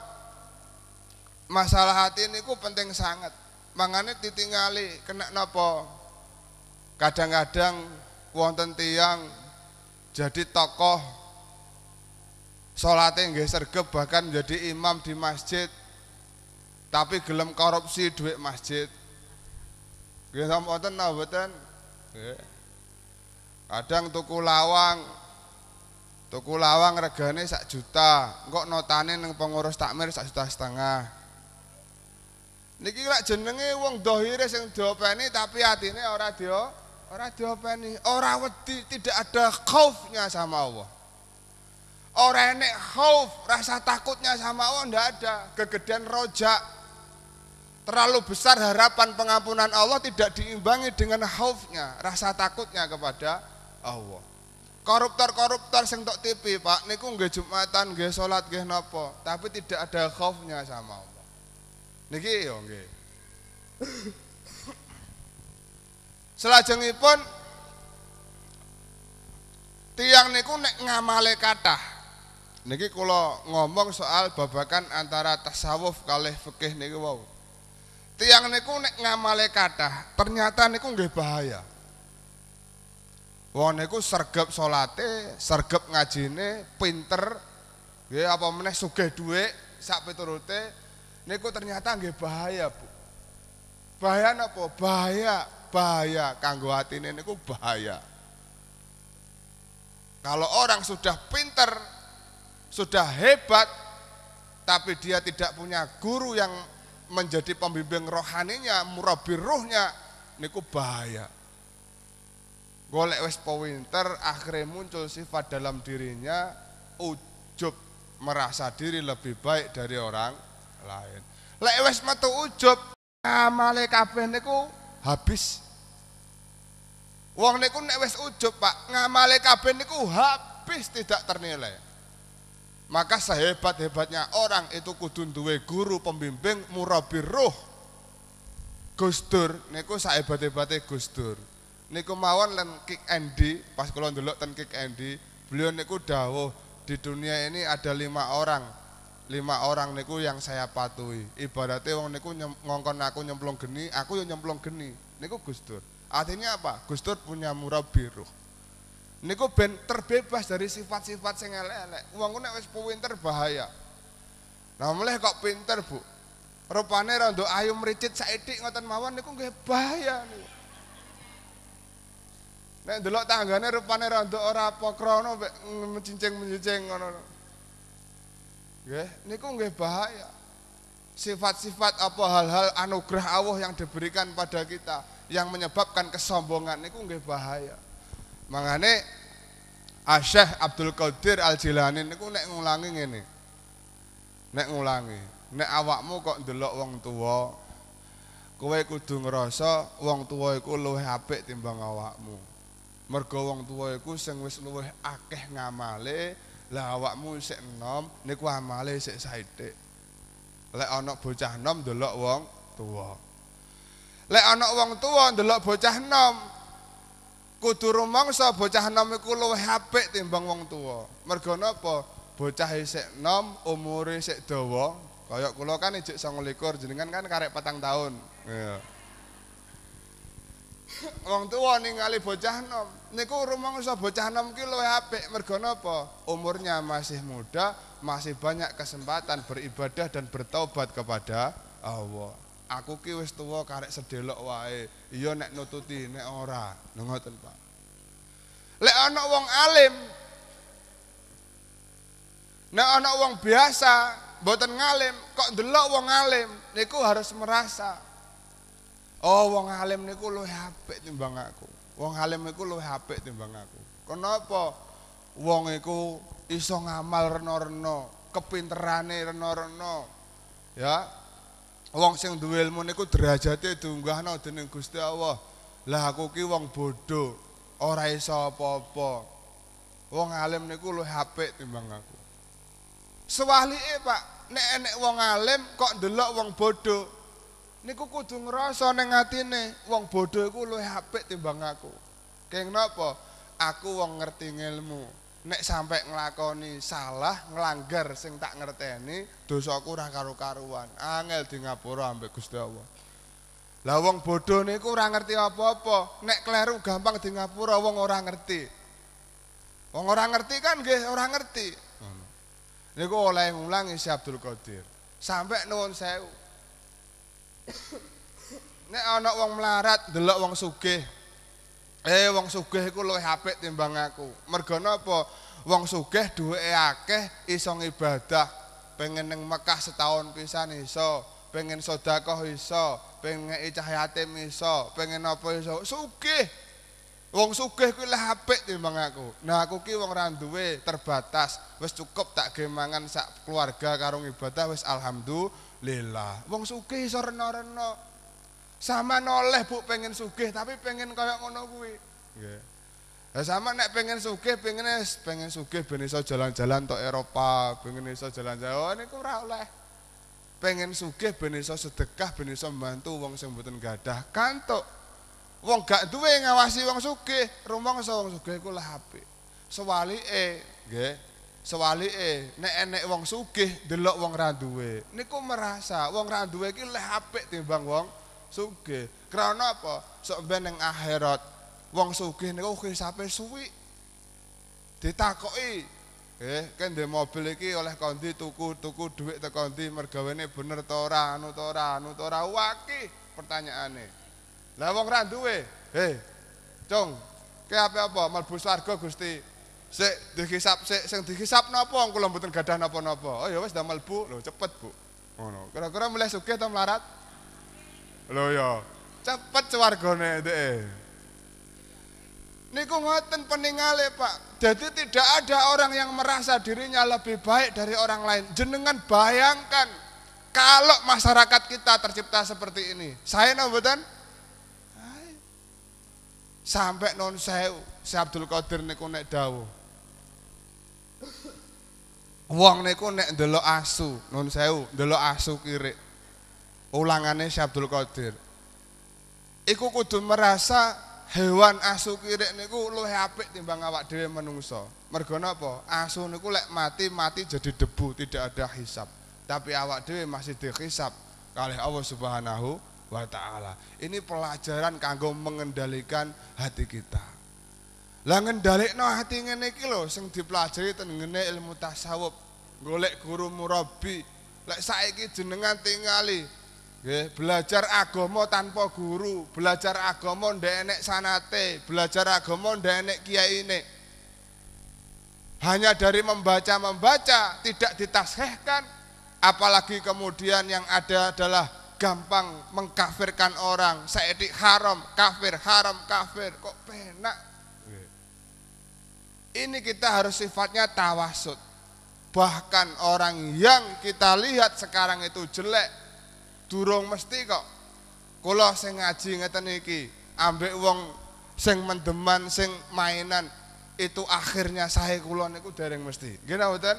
masalah hati ini ku penting sangat. Mangane ditinggali, kena nopo. Kadang-kadang wonten tiang jadi tokoh salate nggih sergep bahkan jadi imam di masjid tapi gelem korupsi duit masjid nggih sampun wonten kadang tuku lawang tuku lawang regane sak juta kok notane neng pengurus takmir sak juta setengah niki lak jenenge wong dohire sing diopeni tapi atine ora dia Orang diopeni, orang wedi, tidak ada khaufnya sama Allah. Orang enek khauf, rasa takutnya sama Allah tidak ada. Kegedean rojak, terlalu besar harapan pengampunan Allah tidak diimbangi dengan khaufnya, rasa takutnya kepada Allah. Koruptor-koruptor sing tok TV, Pak, niku nggih Jumatan, nggih salat, nggih napa, tapi tidak ada khaufnya sama Allah. Niki yo nggih. pun tiang niku nek ngamale kata, Niki kalau ngomong soal babakan antara tasawuf kalih fikih niku wow Tiang niku nek ngamale kata, ternyata niku nggih bahaya. Wong niku sergap solate, sergap ngajine, pinter, ya apa meneh suge duwe sak peturute niku ternyata nggih bahaya, Bu. Bahaya napa? Bahaya bahaya kanggo ini niku bahaya. Kalau orang sudah pinter, sudah hebat, tapi dia tidak punya guru yang menjadi pembimbing rohaninya, murabi ruhnya, niku bahaya. Golek wes pointer akhirnya muncul sifat dalam dirinya ujub, merasa diri lebih baik dari orang lain. Lek wes metu ujub, amale kabeh niku habis. Wong niku nek wis ujub, Pak, ngamale kabeh niku habis tidak ternilai. Maka sehebat-hebatnya orang itu kudu duwe guru pembimbing murabi roh. Gustur Dur niku sehebat hebate gustur. Dur. Niku mawon len Kick Andy, pas kula ndelok ten Kick Andy, beliau niku dawuh di dunia ini ada lima orang. Lima orang niku yang saya patuhi. Ibaratnya wong niku nyem, ngongkon aku nyemplung geni, aku yang nyemplung geni. Niku gustur. Artinya apa? Gus Dur punya biru. Niku ben terbebas dari sifat-sifat sing elek-elek. Wong nek wis pinter bahaya. Nah mulai kok pinter, Bu. Rupane rondo ayu mricit saithik ngoten mawon niku nggih bahaya niku. Nek delok tanggane rupane rondo ora apa krono mencincing-mencincing ngono. Nggih, niku nggih bahaya. Sifat-sifat apa hal-hal anugerah Allah yang diberikan pada kita yang menyebabkan kesombongan itu nggak bahaya. Mangane Asy'ah Abdul Qadir Al Jilani niku nek ngulangi ngene. Nek ngulangi, nek awakmu kok ndelok wong tuwa, kowe kudu ngerasa wong tuwa iku luwih apik timbang awakmu. Mergo wong tuwa iku sing wis luwih akeh ngamale, lah awakmu sik enom, niku amale sik saithik. Lek ana bocah enom ndelok wong tuwa. Lek anak wong tua ndelok bocah nom kudu rumangsa bocah nom iku luwih apik timbang wong tua. Mergo napa? Bocah isik nom umure isik dawa. Kaya kula kan ijek 29 jenengan kan karek patang tahun. Iya. Wong tuwa ningali bocah nom niku rumangsa bocah nom ki luwih apik mergo napa? Umurnya masih muda, masih banyak kesempatan beribadah dan bertaubat kepada Allah. aku ki wis tuwa karek sedelok wae iya nek nututi nek ora ngoten Pak lek ana wong alim nek ana wong biasa mboten ngalim kok ndelok wong alim niku harus merasa oh wong alim niku luwih apik timbang aku wong alim niku luwih apik timbang aku kenapa wong iku iso ngamal rena-rena kepinterane rena-rena ya wong sing duwe ilmu niku derajate dunggahno dening Gusti Allah. Lah aku ki wong bodho, ora iso apa-apa. Wong alim niku luwih apik timbang aku. Sewalike, Pak, nek enek wong alim kok ndelok wong bodho. Niku kudu ngrasa ning atine, wong bodho iku luwih apik timbang aku. Keng napa? Aku wong ngerti ilmu. nek sampai ngelakoni salah ngelanggar sing tak ngerti ini dosa aku karu karuan angel di ngapura ambek gusti allah lah wong bodoh nih kurang ngerti apa apa nek kleru gampang di ngapura wong orang ngerti wong orang ngerti kan gih orang ngerti ini gue oleh ngulang isi Abdul Qadir sampai nuwun saya nek anak wong melarat delok wong sugih Eh wong sugih iku luwih apik timbang aku. Mergo napa? Wong sugih duweke akeh iso ngibadah, pengen ning Mekah setahun pisan iso, pengen sedekah iso, pengen icah yatim iso, pengen apa iso. Sugih. Wong sugih kuwi luwih apik timbang aku. Nah, aku ki wong ora duwe terbatas, wis cukup tak ge mangan sak keluarga karo ngibadah wis alhamdulillah. Wong sugih iso rena-rena. -reno. Sama noleh bu pengen sugih tapi pengen kayak ngono kuwi. Nggih. Lah sama nek pengen sugih pengen pengen sugih ben iso jalan-jalan to Eropa, pengen iso jalan-jalan. Oh niku ora oleh. Pengen sugih ben iso sedekah, ben iso mbantu wong sing mboten gadah kantuk. Wong gak duwe ngawasi wong sugih, rumangsa wong sugih iku lah apik. Sewalike, nggih. Yeah. Sewalike nek enek wong sugih ndelok wong ra duwe. Niku merasa wong ra duwe iki lebih apik timbang wong suge krono apa sok ben akhirat wong suge niku kisah suwi ditakoki eh kende mobil iki oleh kondi tuku-tuku dhuwit teko ndi mergawene bener to ora anu to ora anu to ora wae pertanyaane lah wong ra duwe heh cung ke apa apa mlebu swarga Gusti sik dihisap sik sing dihisap napa kula mboten gadah napa-napa oh ya wis ndamel bu lho cepet bu ngono kira-kira mulai sugih to melarat Lho ya, cepet swargane ndeke. Niku ngoten peningale, Pak. Jadi tidak ada orang yang merasa dirinya lebih baik dari orang lain. Jenengan bayangkan kalau masyarakat kita tercipta seperti ini. Saya nobatan sampai non saya si Abdul Qadir niku nek dawuh wong niku nek ndelok asu non sewu ndelok asu kirik ulangannya si Abdul Qadir. Iku kudu merasa hewan asu kirek niku lu apik timbang awak dhewe menungso. Mergo napa? Asu niku lek mati mati jadi debu, tidak ada hisap. Tapi awak dhewe masih dihisap kali Allah Subhanahu wa taala. Ini pelajaran kanggo mengendalikan hati kita. Lah no hati ngene iki lho sing dipelajari tengene ilmu tasawuf. Golek guru murabi. Lek saiki jenengan tingali belajar agama tanpa guru, belajar agama ndak enek sanate, belajar agama ndak enek kiai ini. Hanya dari membaca-membaca tidak ditasehkan, apalagi kemudian yang ada adalah gampang mengkafirkan orang. Saedik haram, kafir, haram, kafir. Kok penak? Ini kita harus sifatnya tawasud. Bahkan orang yang kita lihat sekarang itu jelek, durung mesti kok kula sing ngaji ngeten iki ambek wong sing mendeman sing mainan itu akhirnya sahe kula niku dereng mesti nggih mboten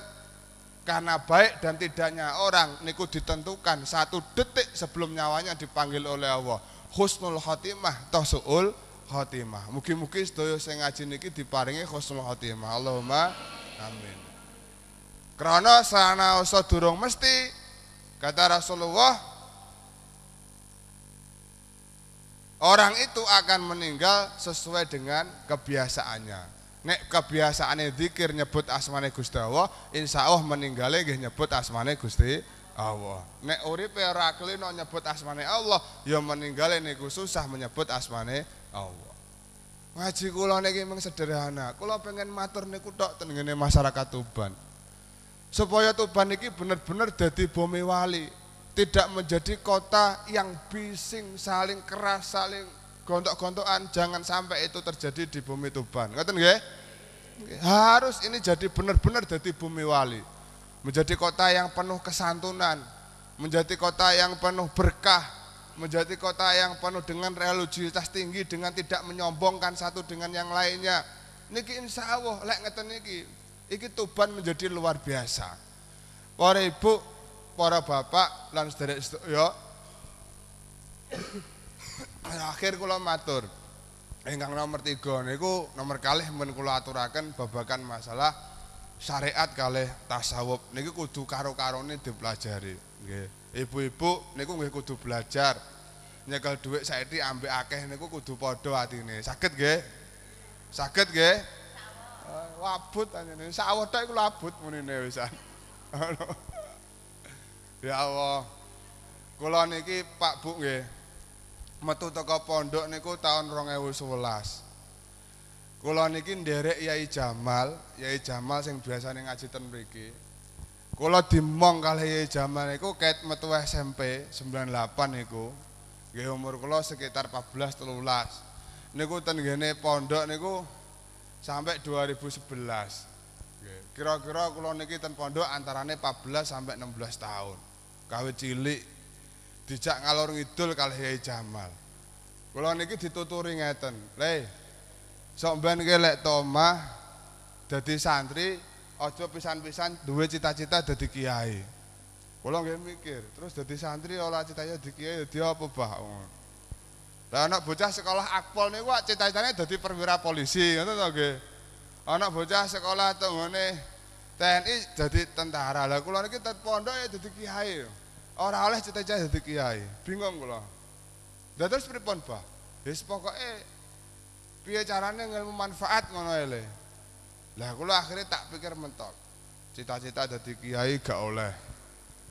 karena baik dan tidaknya orang niku ditentukan satu detik sebelum nyawanya dipanggil oleh Allah husnul khatimah tasul khatimah mugi-mugi sedaya sing ngaji niki diparingi husnul khatimah Allahumma amin karena sana usah durung mesti kata Rasulullah Orang itu akan meninggal sesuai dengan kebiasaannya. Nek kebiasaannya dikir nyebut asmane Gusti Allah, insya Allah meninggalnya lagi nyebut asmane Gusti Allah. Nek uripe ora nyebut asmane Allah, ya meninggalnya niku susah menyebut asmane Allah. Ngaji kula niki memang sederhana. Kula pengen matur niku tok tengene masyarakat Tuban. Supaya Tuban niki bener-bener jadi bumi wali tidak menjadi kota yang bising, saling keras, saling gontok-gontokan. Jangan sampai itu terjadi di bumi Tuban. Ngeten nggih? Harus ini jadi benar-benar jadi bumi wali. Menjadi kota yang penuh kesantunan, menjadi kota yang penuh berkah, menjadi kota yang penuh dengan religiusitas tinggi dengan tidak menyombongkan satu dengan yang lainnya. Niki insya Allah lek ngeten niki, iki Tuban menjadi luar biasa. Para ibu para bapak lan sederek sedaya. Akhir kula matur. Ingkang nomor 3 niku nomor kalih men kula aturaken babagan masalah syariat kalih tasawuf. Niki kudu karo-karone dipelajari, nggih. Ibu-ibu niku nggih kudu belajar. Nyekel dhuwit saiki ambek akeh niku kudu padha atine. Saget nggih? Saget nggih? Wabut anjene. Sawetok iku labut munine wisan. Ya Allah. Kula niki Pak Bu nggih. Metu teko pondok niku tahun 2011. Kula niki nderek Yai Jamal, Yai Jamal sing biasane ngaji ten mriki. Kula dimong kalih Yai Jamal niku ket metu SMP 98 niku. Nggih umur kula sekitar 14 13. Niku ten gene pondok niku sampai 2011. Kira-kira kula niki ten pondok antarane 14 sampai 16 tahun. Kawit cilik dijak ngalor ngidul kalih Kyai Jamal. Kula niki dituturi ngeten, "Le, sok mbane lek tomah dadi santri, aja pisan-pisan duwe cita-cita dadi kiai." Kula nggih mikir, terus dadi santri ora cita-cita dadi kiai dadi apa, Pak? Hmm. Lah anak bocah sekolah akpol niku cita-citane dadi perwira polisi, ngono to nggih? anak bocah sekolah tenggone TNI jadi tentara lah kula niki tet pondok dadi kiai ora oleh cita dadi kiai bingung kula lha terus pripun ba wis pokoke piye carane ngelmu manfaat ngono ele lah kula akhirnya tak pikir mentok cita-cita dadi kiai gak oleh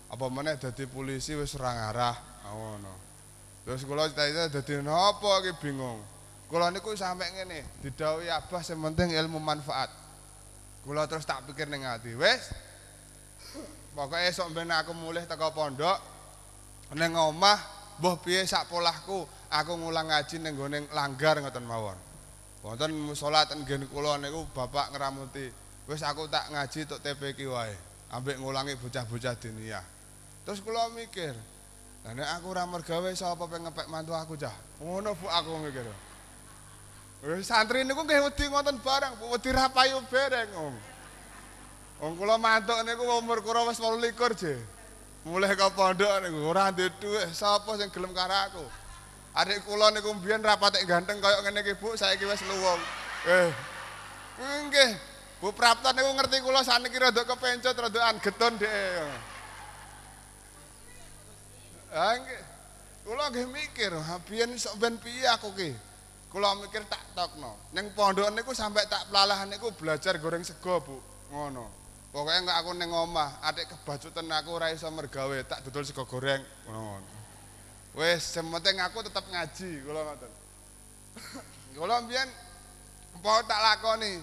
apa meneh dadi polisi wis ora ngarah ah, ngono terus kula cita-cita dadi nopo iki bingung Kula niku sampe ngene, didhawuhi Abah sing penting ilmu manfaat. Kula terus tak pikir ning ati, wis. Pokoke esuk ben aku mulih teko pondok ning omah mbuh piye sak polahku, aku ngulang ngaji ning gone langgar ngoten mawon. Wonten sholatan nggen kula niku bapak ngeramuti, wis aku tak ngaji tok TPQ wae, ambek ngulangi bocah-bocah dunia. Terus kula mikir, lah aku ora mergawe sapa pengepek mantu aku cah. Ngono Bu aku mikir. Wis santri niku nggih wedi ngoten barang, wedi rapayu bareng. Wong kula mantuk niku umur kura wis 28 je. Mulih ka pondok niku ora ndek dhuwit, sapa sing gelem karo aku? Adik kula niku mbiyen rapate ganteng kaya ngene iki, Bu, saiki wis luwung. Eh. Nggih. Bu Prapto niku ngerti kula saniki rada kepencet, rada an geton dhek. Ah, Kula nggih mikir, ha biyen sok ben piye aku ki? kula mikir tak tokno ning pondok niku sampe tak pelalahan ku belajar goreng sego bu ngono pokoknya enggak aku ning omah atik kebacutan aku ora iso mergawe tak dudul sego goreng ngono wis sementing aku tetap ngaji kula ngoten kula mbiyen pau tak lakoni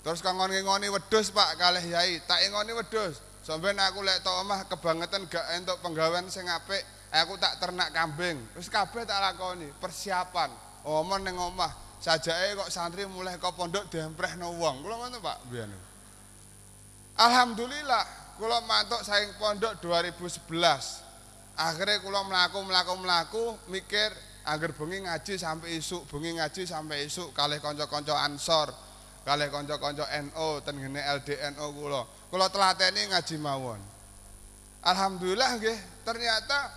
terus kongkon ngingoni wedhus pak kalih yai tak ingoni wedhus sampeyan aku lek tok omah kebangetan gak entuk penggawean sing apik aku tak ternak kambing terus kabeh tak lakoni persiapan omon ning omah sajake kok santri mulai kok pondok demprehno wong kula ngono Pak biyen Alhamdulillah kula mantuk saking pondok 2011 akhire kula mlaku-mlaku-mlaku mikir anggar bengi ngaji sampai isuk bengi ngaji sampai isuk kalih kanca-kanca ansor kalih kanca-kanca NO tengene LDNO kula kula telateni ngaji mawon Alhamdulillah nggih ternyata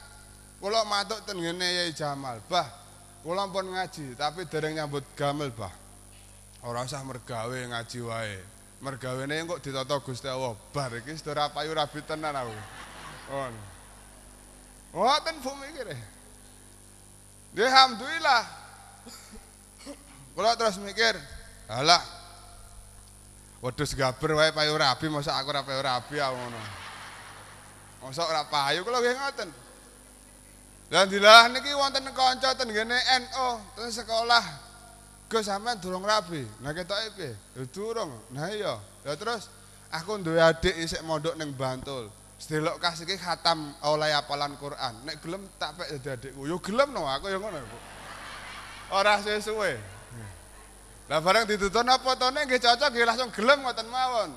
kula matuk tengene Yai Jamal Bah Kula pun ngaji, tapi dereng nyambut gamel, Pak. Ora usah mergawe ngaji wae. Mergawene kok ditata Gusti Allah. Bar iki sedo ra payu ra bitenan aku. Ngono. Mboten fu mikir. Ya alhamdulillah. Kula terus mikir, halah. Wedhus gaber wae payu rabi, masa aku ra payu rabi aku ngono. Masa ora payu kula nggih ngoten. Dan dilah niki wonten kanca ten ngene NU, ten sekolah. Gus sampe durung rapi. Nah ketoke piye? durung. Nah iya. Ya terus aku duwe adik isek mondok ning Bantul. Sedelok kasih ke khatam oleh apalan Quran. Nek gelem tak pek jadi adikku. Yo gelem no aku yang ngono, Bu. Ora sesuai. Lah barang ditutun apa to nek nggih cocok nggih langsung gelem ngoten mawon.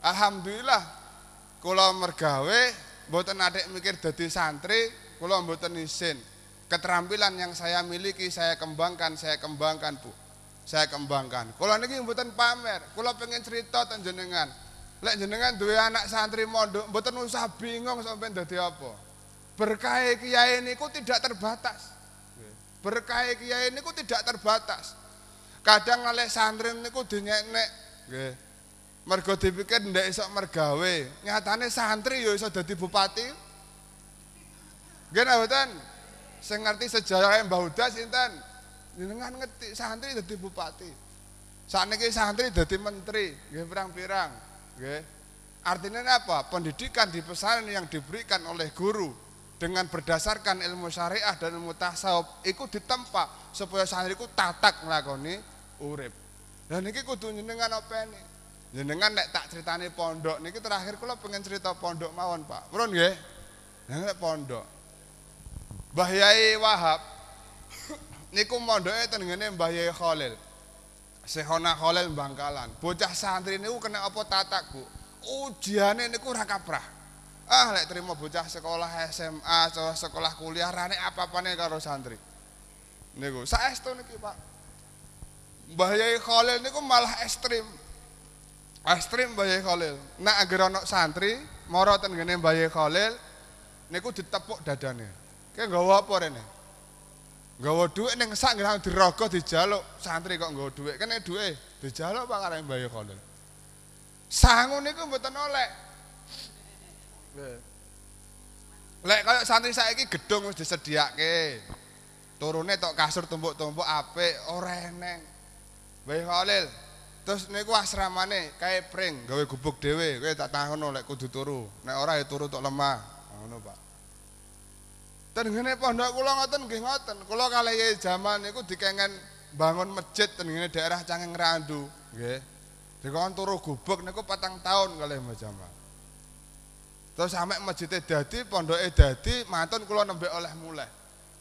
Alhamdulillah kula mergawe mboten adik mikir dadi santri kula mboten isin. Keterampilan yang saya miliki saya kembangkan, saya kembangkan, Bu. Saya kembangkan. Kula niki mboten pamer, kula pengen cerita ten jenengan. Lek jenengan duwe anak santri mondok, mboten usah bingung sampai dadi apa. Berkah kiai niku tidak terbatas. Berkah kiai niku tidak terbatas. Kadang oleh santri niku dinyeknek, nggih. Mergo dipikir ndak iso mergawe. Nyatane santri ya iso dadi bupati, Gena mboten? saya ngerti sejarah yang Mbah Huda sinten? Jenengan ngerti santri jadi bupati. Sakniki santri jadi menteri, nggih pirang-pirang. Nggih. Artinya apa? Pendidikan di pesantren yang diberikan oleh guru dengan berdasarkan ilmu syariah dan ilmu tasawuf di tempat supaya santri ku tatak melakoni urip. Dan ini kudu jenengan openi. Jenengan nek tak ceritani pondok niki terakhir kula pengen cerita pondok mawon, Pak. Purun nggih? Nek pondok. Mbah Yai Wahab niku mondoke teng ngene Mbah Yai Khalil. Sehona Khalil Bangkalan. Bocah santri niku kena apa tatakku? Ujiane niku ora kaprah. Ah lek terima bocah sekolah SMA, sekolah, sekolah kuliah rane apa-apane karo santri. Niku saestu niki, Pak. Mbah Yai Khalil niku malah ekstrim. Ekstrim Mbah Yai Khalil. Nek anggere ana santri moro teng ngene Mbah Yai Khalil niku ditepuk dadane. Kayak nggak apa ini. Nggak mau duit ini ngesak ngerang dirogoh dijaluk. Santri kok nggak duit. Kan ini duit. Dijaluk apa karena bayi kolon. Sangun itu buatan oleh. Lek kayak santri saya ini gedung harus disediakan. Turunnya tok kasur tumpuk-tumpuk ape oreneng. Bayi kolon. Terus ini ku asrama nih, kaya pring, gawe gubuk dewe, gue tak tahu Lek, kudu turu. Nek ora ya turu tok lemah. Oh, pak. Tengene pondok kula ngoten nggih ngoten. Kula kalih zaman, niku dikengen bangun masjid tengene daerah Cangeng Randu, nggih. Dikon turu gubuk niku patang tahun kalih Mbah Jamal. Terus sampe masjid dadi, pondoke dadi, mantun kula nembe oleh mulai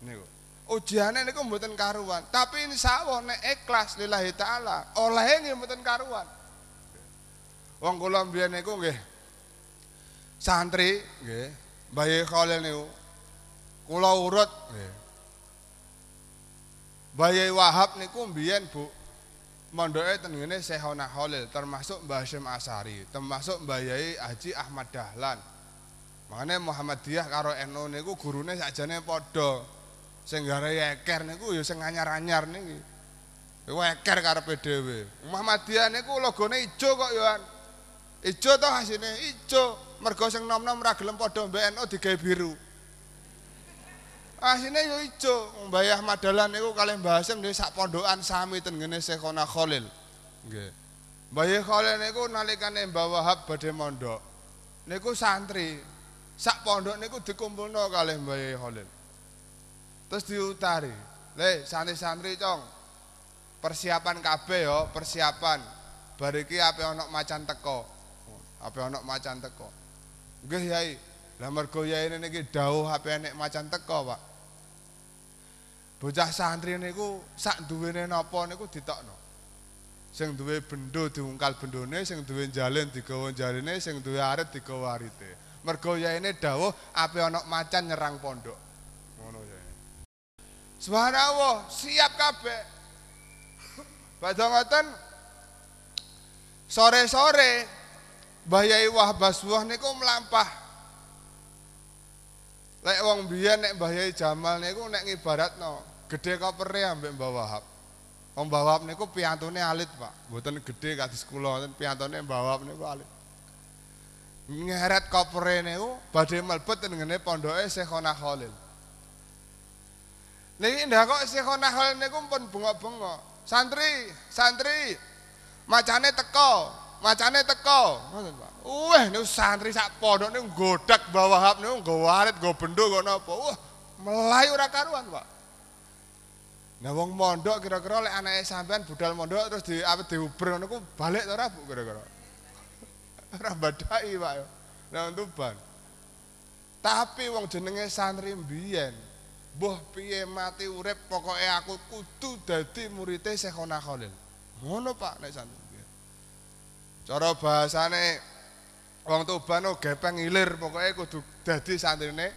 niku. Ujiane niku mboten karuan, tapi insyaallah nek ikhlas lillahi taala, olehe nggih mboten karuan. Wong kula mbiyen niku nggih santri nggih Mbah Khalil niku kula urut Mbah Wahab niku mbiyen Bu mondoke teng ngene Syekhona Khalil termasuk Mbah Hasyim Asari termasuk Mbah Yai Haji Ahmad Dahlan Makanya Muhammadiyah karo NU niku gurune sajane padha sing gara yeker niku ya sing anyar-anyar niki Weker karo PDW Muhammadiyah niku logone ijo kok yo ijo to hasilnya ijo mergo sing nom-nom ra gelem padha mbek NU digawe biru Asine yo ijo, Mbah Madalan niku kalih Mbah Hasim niku sak pondokan sami ten ngene Syekhona Khalil. Nggih. Mbah Yah Khalil niku nalikane Mbah Wahab badhe mondok. Niku santri. Sak pondok niku dikumpulno kalih Mbah Khalil. Terus diutari, "Le, santri-santri cong, persiapan kabeh yo, persiapan. Bar iki ape ana macan teko. Ape ana macan teko." Nggih, Yai. Lah mergo yaene niki dawuh ape enek macan teko, Pak. Bocah santri niku sak duwene napa niku ditokno. Sing duwe bendo diungkal bendone, sing duwe jalin digawa jarine, sing duwe arit digawa arite. Mergo yaene dawuh ape ana macan nyerang pondok. Ngono yaene. Subhanallah, siap kabeh. Padahal ngoten sore-sore Mbah Yai Wahbah Suwah niku mlampah Lek wong biyen nek Mbah Yai Jamal niku nek ngibaratno gedhe kopere ambek Mbah Wahab. Wong Mbah Wahab niku piantune alit, Pak. Mboten gedhe kados kula, mboten piantune Mbah Wahab niku alit. Ngeret kopere niku badhe mlebet ten ngene Syekhona Khalil. Niki ndak kok Syekhona Khalil niku pun bengok-bengok. Santri, santri. Macane teko, macane teko. Ngoten, Pak. Wah, ini santri sak pondok ini godak bawa hap ini, gue warit, gue bendu, gue nopo. Wah, melayu rakaruan, pak. Nah, wong mondok kira-kira oleh anak sampean budal mondok terus di apa di uber, aku balik tuh rabu kira-kira. Rabadai, pak. Nah, untuk ban. Tapi wong jenenge santri mbiyen. Boh piye mati urip pokoke aku kudu dadi muridnya Syekh Khalil. Ngono Pak nek santri. Cara bahasane Wong Tuban no gepeng ilir pokoke kudu dadi santrine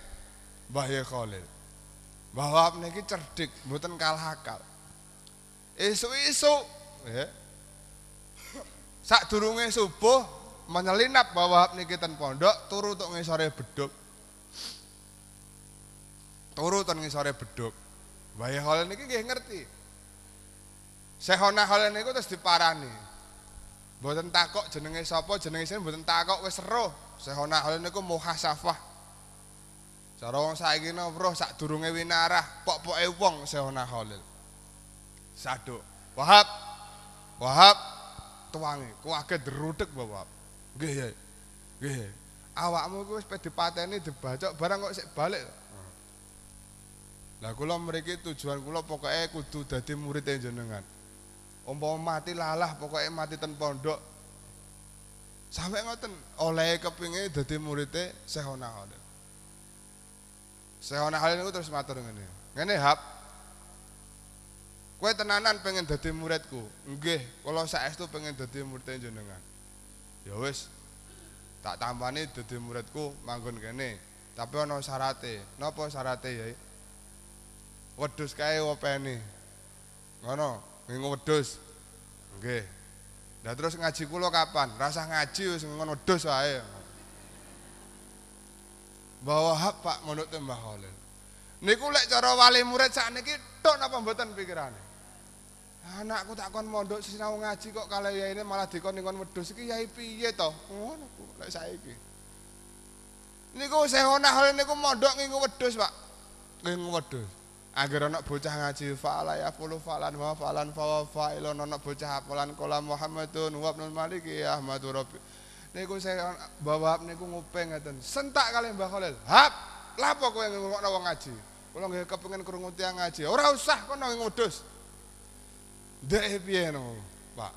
Mbah Ye Khalil. Bahwa niki cerdik, mboten kalah akal. Isu-isu ya. Sak durunge subuh menyelinap bahwa niki ten pondok turu tok ngisore beduk. Turu tok ngisore beduk. Mbah Ye Khalil niki nggih ngerti. Sehona Khalil niku terus diparani, Mboten takok jenenge sapa, jenenge sing mboten takok wis roh. Sehona hal niku muhasafah. Cara wong saiki no roh sak durunge winarah, pokoke wong sehona halil. Sado. Wahab. Wahab tuange, ku agak derutek bapak. Nggih, nggih. Awakmu ku wis dipateni dibacok barang kok sik balik. Lah kula mriki tujuan kula pokoke kudu dadi murid jenengan. umpama mati lalah pokoknya mati ten pondok sampai ngoten oleh kepingin jadi muridnya sehona halin sehona halin itu terus matur ini ini hap kue tenanan pengen jadi muridku enggih kalau saya itu pengen jadi muridnya jenengan ya wis tak tampani jadi muridku manggun kene tapi ono syarate nopo syarate ya wedus kae wopeni ngono ngono wedhus. Nggih. Lah terus ngaji kula kapan? Rasah ngaji wis ngono wedhus wae. Bahwa hak Pak Mondok Tembah Halil. Niku lek cara wali murid sak niki tok napa mboten pikirane. Anakku tak kon mondok sinau ngaji kok kale yaine malah dikon ngono wedhus iki yai piye to? Ngono ku lek saiki. Niku sehona hal niku mondok ngingu wedhus, Pak. Ngingu wedhus. Agar anak bocah ngaji fa'ala ya fulu falan wa falan fa wa failon bocah hafalan kolam Muhammadun wa Abdul Malik ya Ahmadu Rabbi. Niku saya bawa niku nguping ngeten. Sentak kali Mbah Khalil. Hap, lapo kowe ngrungokno wong ngaji? Kula nggih kepengin krungu tiyang ngaji. Ora usah kono ngudus. Ndek e piye no, Pak.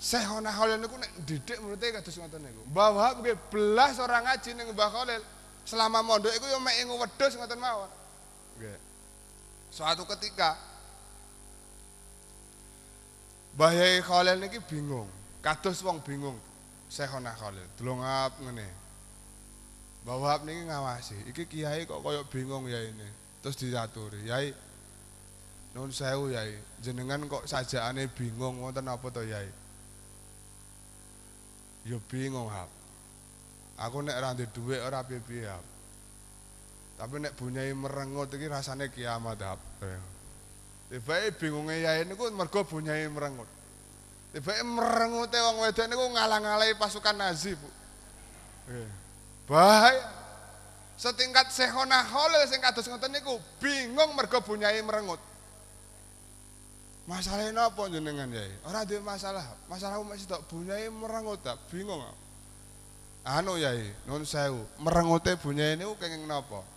Syekh ana Khalil niku nek didik murid e kados ngoten niku. Mbah Wahab belas orang ngaji ning Mbah Khalil. Selama mondok iku yo mek ngudus ngoten mawon. suatu ketika Bahyai Khalil niki bingung, kados wong bingung. Sehona Khalil, delongap ngene. Bahwa niki ngawasi, iki kiai kok kaya bingung ya ini. Terus diaturi, Yai. Nun sewu Yai, jenengan kok sajane bingung wonten apa to Yai? Yo bingung hap. Aku nek ora duwe ora piye-piye hap. Tapi nek bunyai merengut iki rasane kiamat hab. Tibae bingunge yae niku mergo bunyai merengut. Tibae merengute wong wedok niku ngalang-alai pasukan Nazi, Bu. Eh, bahaya. Setingkat Sehona Holil sing kados ngoten niku bingung mergo bunyai merengut. Masalahnya napa jenengan yae? Orang ada masalah, masalah masih tak bunyai merengut tak bingung. Anu yae, non sewu merengute bunyai ini kenging napa?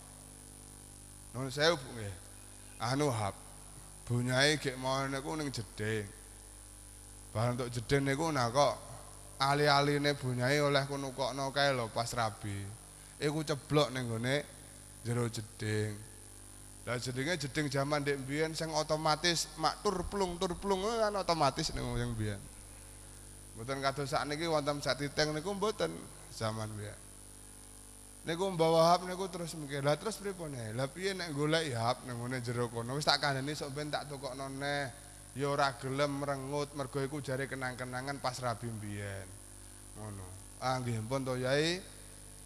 Nuwun sewu nggih. Anu hab. Bunyai gek mau niku ning jeding. Bar untuk jeding niku nah kok ali-aline bunyai oleh kono kokno kae lho pas rabi. Iku ceblok ning gone jero jeding. Lah jedinge jeding jaman ndek biyen sing otomatis mak tur plung tur plung eh, kan otomatis ning sing biyen. Mboten kados sak niki wonten sak titeng niku mboten zaman biyen. Niku mbawa hap niku terus mikir, lah terus pripun e? Lah piye nek golek hap ning ngene jero kono wis tak kandhani sok ben tak tokokno neh. Ya ora gelem merengut mergo iku jare kenang-kenangan pas rabi mbiyen. Ngono. Ah nggih pun to Yai.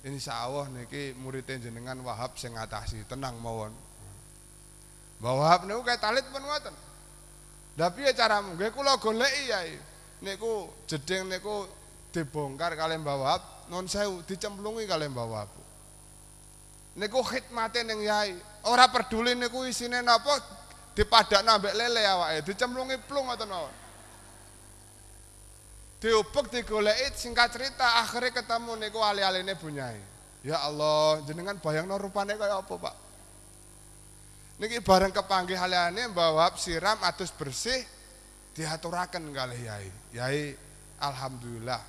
Insyaallah niki muridnya jenengan Wahab sing ngatasi, tenang mawon. Mbawa hap niku kaya talit pun wonten. Lah piye caramu? Nggih kula golek Yai. Niku jeding niku dibongkar kalian bawa non dicemplungi kalian bawa niku khidmate ning yai ora peduli niku isine napa dipadak nambek lele awake Dicemlungi plung ngoten mawon diupek digoleki singkat cerita akhirnya ketemu niku ali-aline bunyai ya Allah jenengan bayang no rupane kaya apa pak niki bareng kepanggil haliane bawa siram atus bersih diaturakan kali yai yai alhamdulillah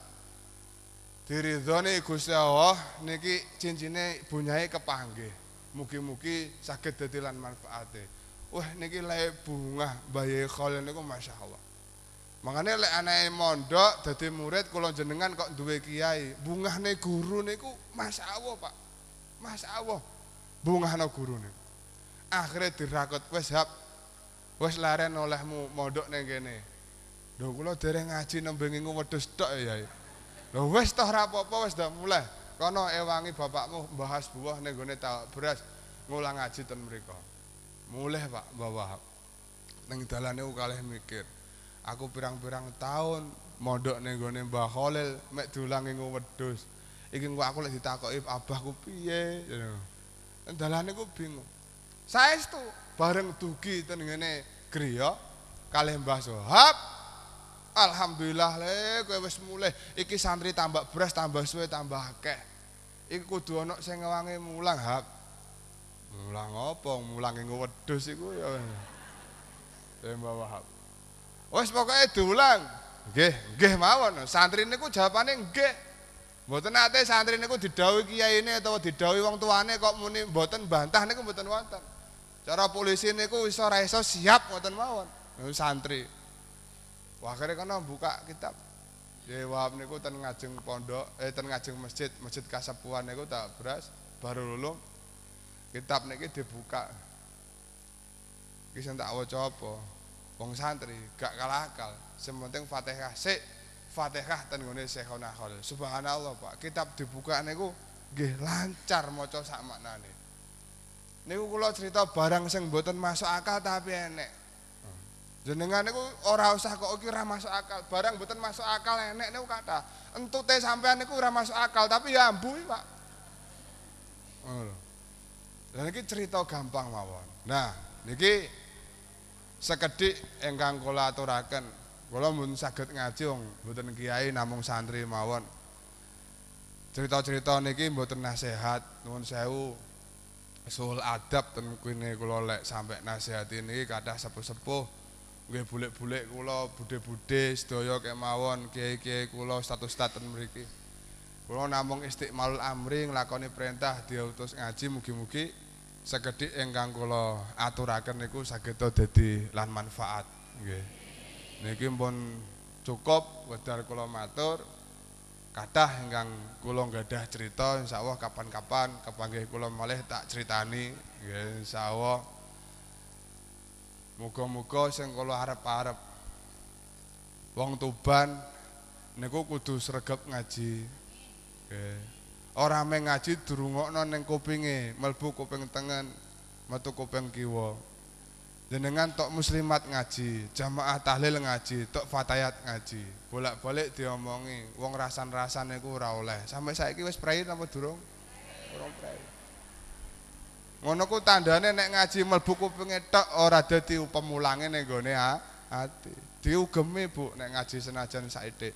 diridhoni Gusti Allah niki cincine bunyai kepanggih mugi-mugi sakit dadi lan manfaate wah niki lae bunga bayi khol niku masyaallah Mangane lek anake mondok dadi murid kula jenengan kok duwe kiai, bungahne guru niku masyaallah, Pak. Masyaallah. Bungahne guru niku. Akhire dirakot wis hap. Wis laren olehmu mondok ning kene. Lho kula dereng ngaji nembe ngingu wedhus tok ya. Yai. wis toh ra apa wis dah muleh, kono ewangi bapakmu bahas buah ning gone beras ngulang aji ten mriko mulih Pak bawa ning dalane kalih mikir aku pirang-pirang tahun modok ning gone Mbah Khalil mek dolang ing wedhus iki engko aku lek ditakoki abahku piye dalane ku bingung saestu bareng dugi ten ngene griya kalih Mbah Sohab Alhamdulillah le kowe wis mulih. Iki santri tambah beras, tambah suwe, tambah akeh. Iku kudu ana sing ngewangi mulang, Hak. Mulang apa? Mulang ing wedhus iku ya. Tembah Wahab. Wis pokoke diulang. Nggih, nggih mawon. Santri niku jawabane nggih. Mboten ate santri niku didhawuhi kiyaine utawa didhawuhi wong tuane kok muni mboten bantah niku mboten wonten. Cara polisi niku iso ra iso siap mboten mawon. Santri. Wah akhirnya kena buka kitab. Ya wab niku ten ngajeng pondok, eh ten ngajeng masjid, masjid kasepuhan niku tak beras baru lulu kitab niki dibuka. Kisah tak awo apa Wong santri gak kalah akal. Sementing Fatihah sik Fatihah ten ngene Syekhuna Khol. Subhanallah, Pak. Kitab dibuka niku nggih lancar maca sak maknane. Niku kula cerita barang sing mboten masuk akal tapi enek. jenengan niku ora usah kok iki ora masuk akal barang mboten masuk akal enek niku kata entute sampean niku ora masuk akal tapi ya ambu Pak ngono lha iki cerita gampang mawon nah niki sekedik engkang kula aturaken kula mun saged ngaji wong mboten kiai namung santri mawon cerita-cerita niki mboten nasehat nuwun sewu suhul adab ten kene kula lek sampe nasehat ini kadah sepuh-sepuh Bulek-bulek kula budhe-budhe sedaya kemawon kiai-kiai kula status-status mriki. Kula namung istiqmalul amri nglakoni perintah diutus ngaji mugi-mugi sekedhik ingkang kula aturaken niku saged dadi lan manfaat nggih. Niki pun cukup wedhar kula matur. Kadah ingkang kula gadah cerita insyaallah kapan-kapan kepanggih kula malih tak critani nggih insyaallah. Muga-muga sing kula arep-arep wong Tuban niku kudu sregep ngaji. Nggih. Ora meng ngaji durungokno ning kupinge, mlebu kuping tengen, metu kuping kiwa. Jenengan tok muslimat ngaji, jamaah tahlil ngaji, tok fatayat ngaji. Bolak-balik diomongi, wong rasan-rasan niku ora oleh. Sampai saiki wis prei apa durung? Durung prei. Ngono ku tandane nek ngaji mlebu kupinge tok ora dadi pemulange ning gone ati. Diugemi, Bu, nek ngaji senajan saithik.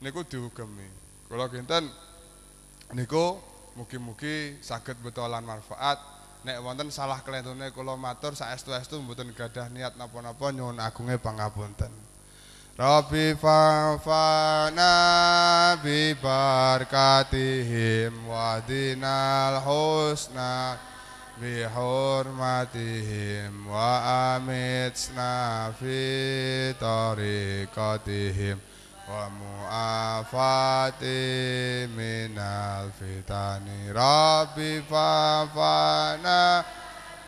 Niku diugemi. Kula kinten niku mugi-mugi saged beto lan manfaat. Nek wonten salah kelentune kula matur saestu-estu mboten gadah niat napa-napa nyuwun agunge pangapunten. Rabbi fa'fana bi barakatihim wa dinal husna bihormatihim wa amitsna fi tariqatihim wa mu'afati minal fitani rabbi fafana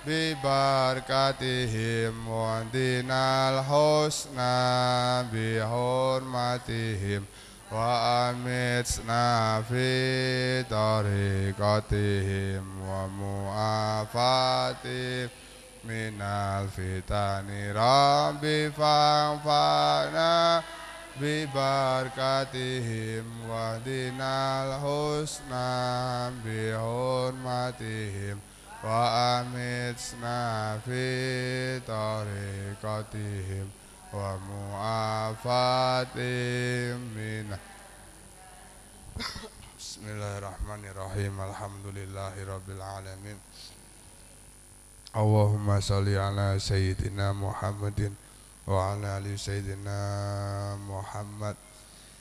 bi barakatihim wa dinal husna bihormatihim hormatihim wa amitsna fi tariqatihim wa mu'afati minal fitani rabbi fangfa'na bi barakatihim wa dinal husna bi hurmatihim wa amitsna fi tariqatihim wa wa muafatim minah Bismillahirrahmanirrahim Alhamdulillahi Rabbil Alamin ala Sayyidina Muhammadin Wa ala ali Sayyidina Muhammad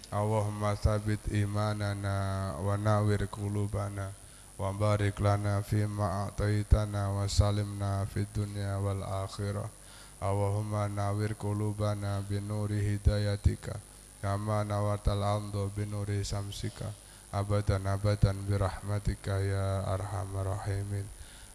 Allahumma thabit imanana Wa nawir kulubana Wa barik lana fima a'taitana Wa salimna fi dunya wal Allahumma nawir kulubana binuri hidayatika Kama nawartal aldo binuri samsika Abadan abadan birahmatika ya arhamarrahimin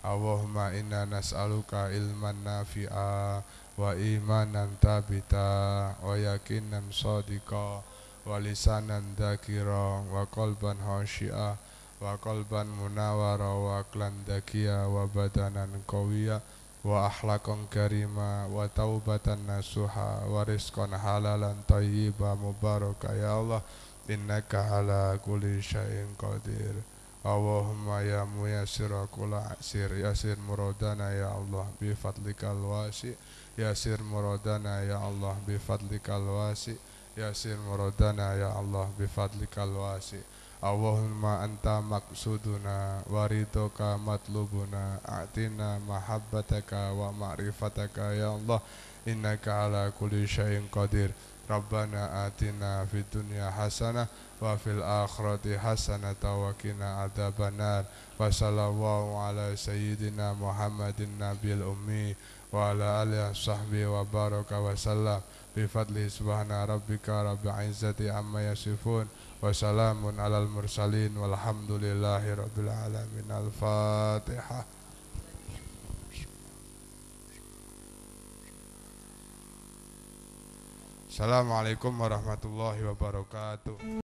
Allahumma inna nas'aluka ilman nafi'a Wa imanan tabita Wa yakinan sadika Wa lisanan dakira Wa kolban hosya Wa kolban munawara Wa klandakia Wa badanan kawiyah wa akhlaqan karima wa taubatan nasuha wa rizqan halalan tayyiba mubaraka ya Allah innaka ala kulli syai'in qadir Allahumma ya muyassir kul asir yasir muradana ya Allah bi fadlikal wasi yasir muradana ya Allah bi fadlikal wasi yasir muradana ya Allah bi fadlikal wasi Allahumma anta maksuduna waridoka matlubuna atina mahabbataka wa ma'rifataka ya Allah innaka ala kulli syai'in qadir Rabbana atina fid dunya wa fil akhirati hasana wa qina wa ala sayyidina Muhammadin nabil ummi wa ala alihi sahbihi wa baraka wa salam bi fadli subhana rabbika rabbil izzati amma yasifun Wassalamu'alaikum alal mursalin walhamdulillahi rabbil alamin al-fatihah Assalamualaikum warahmatullahi wabarakatuh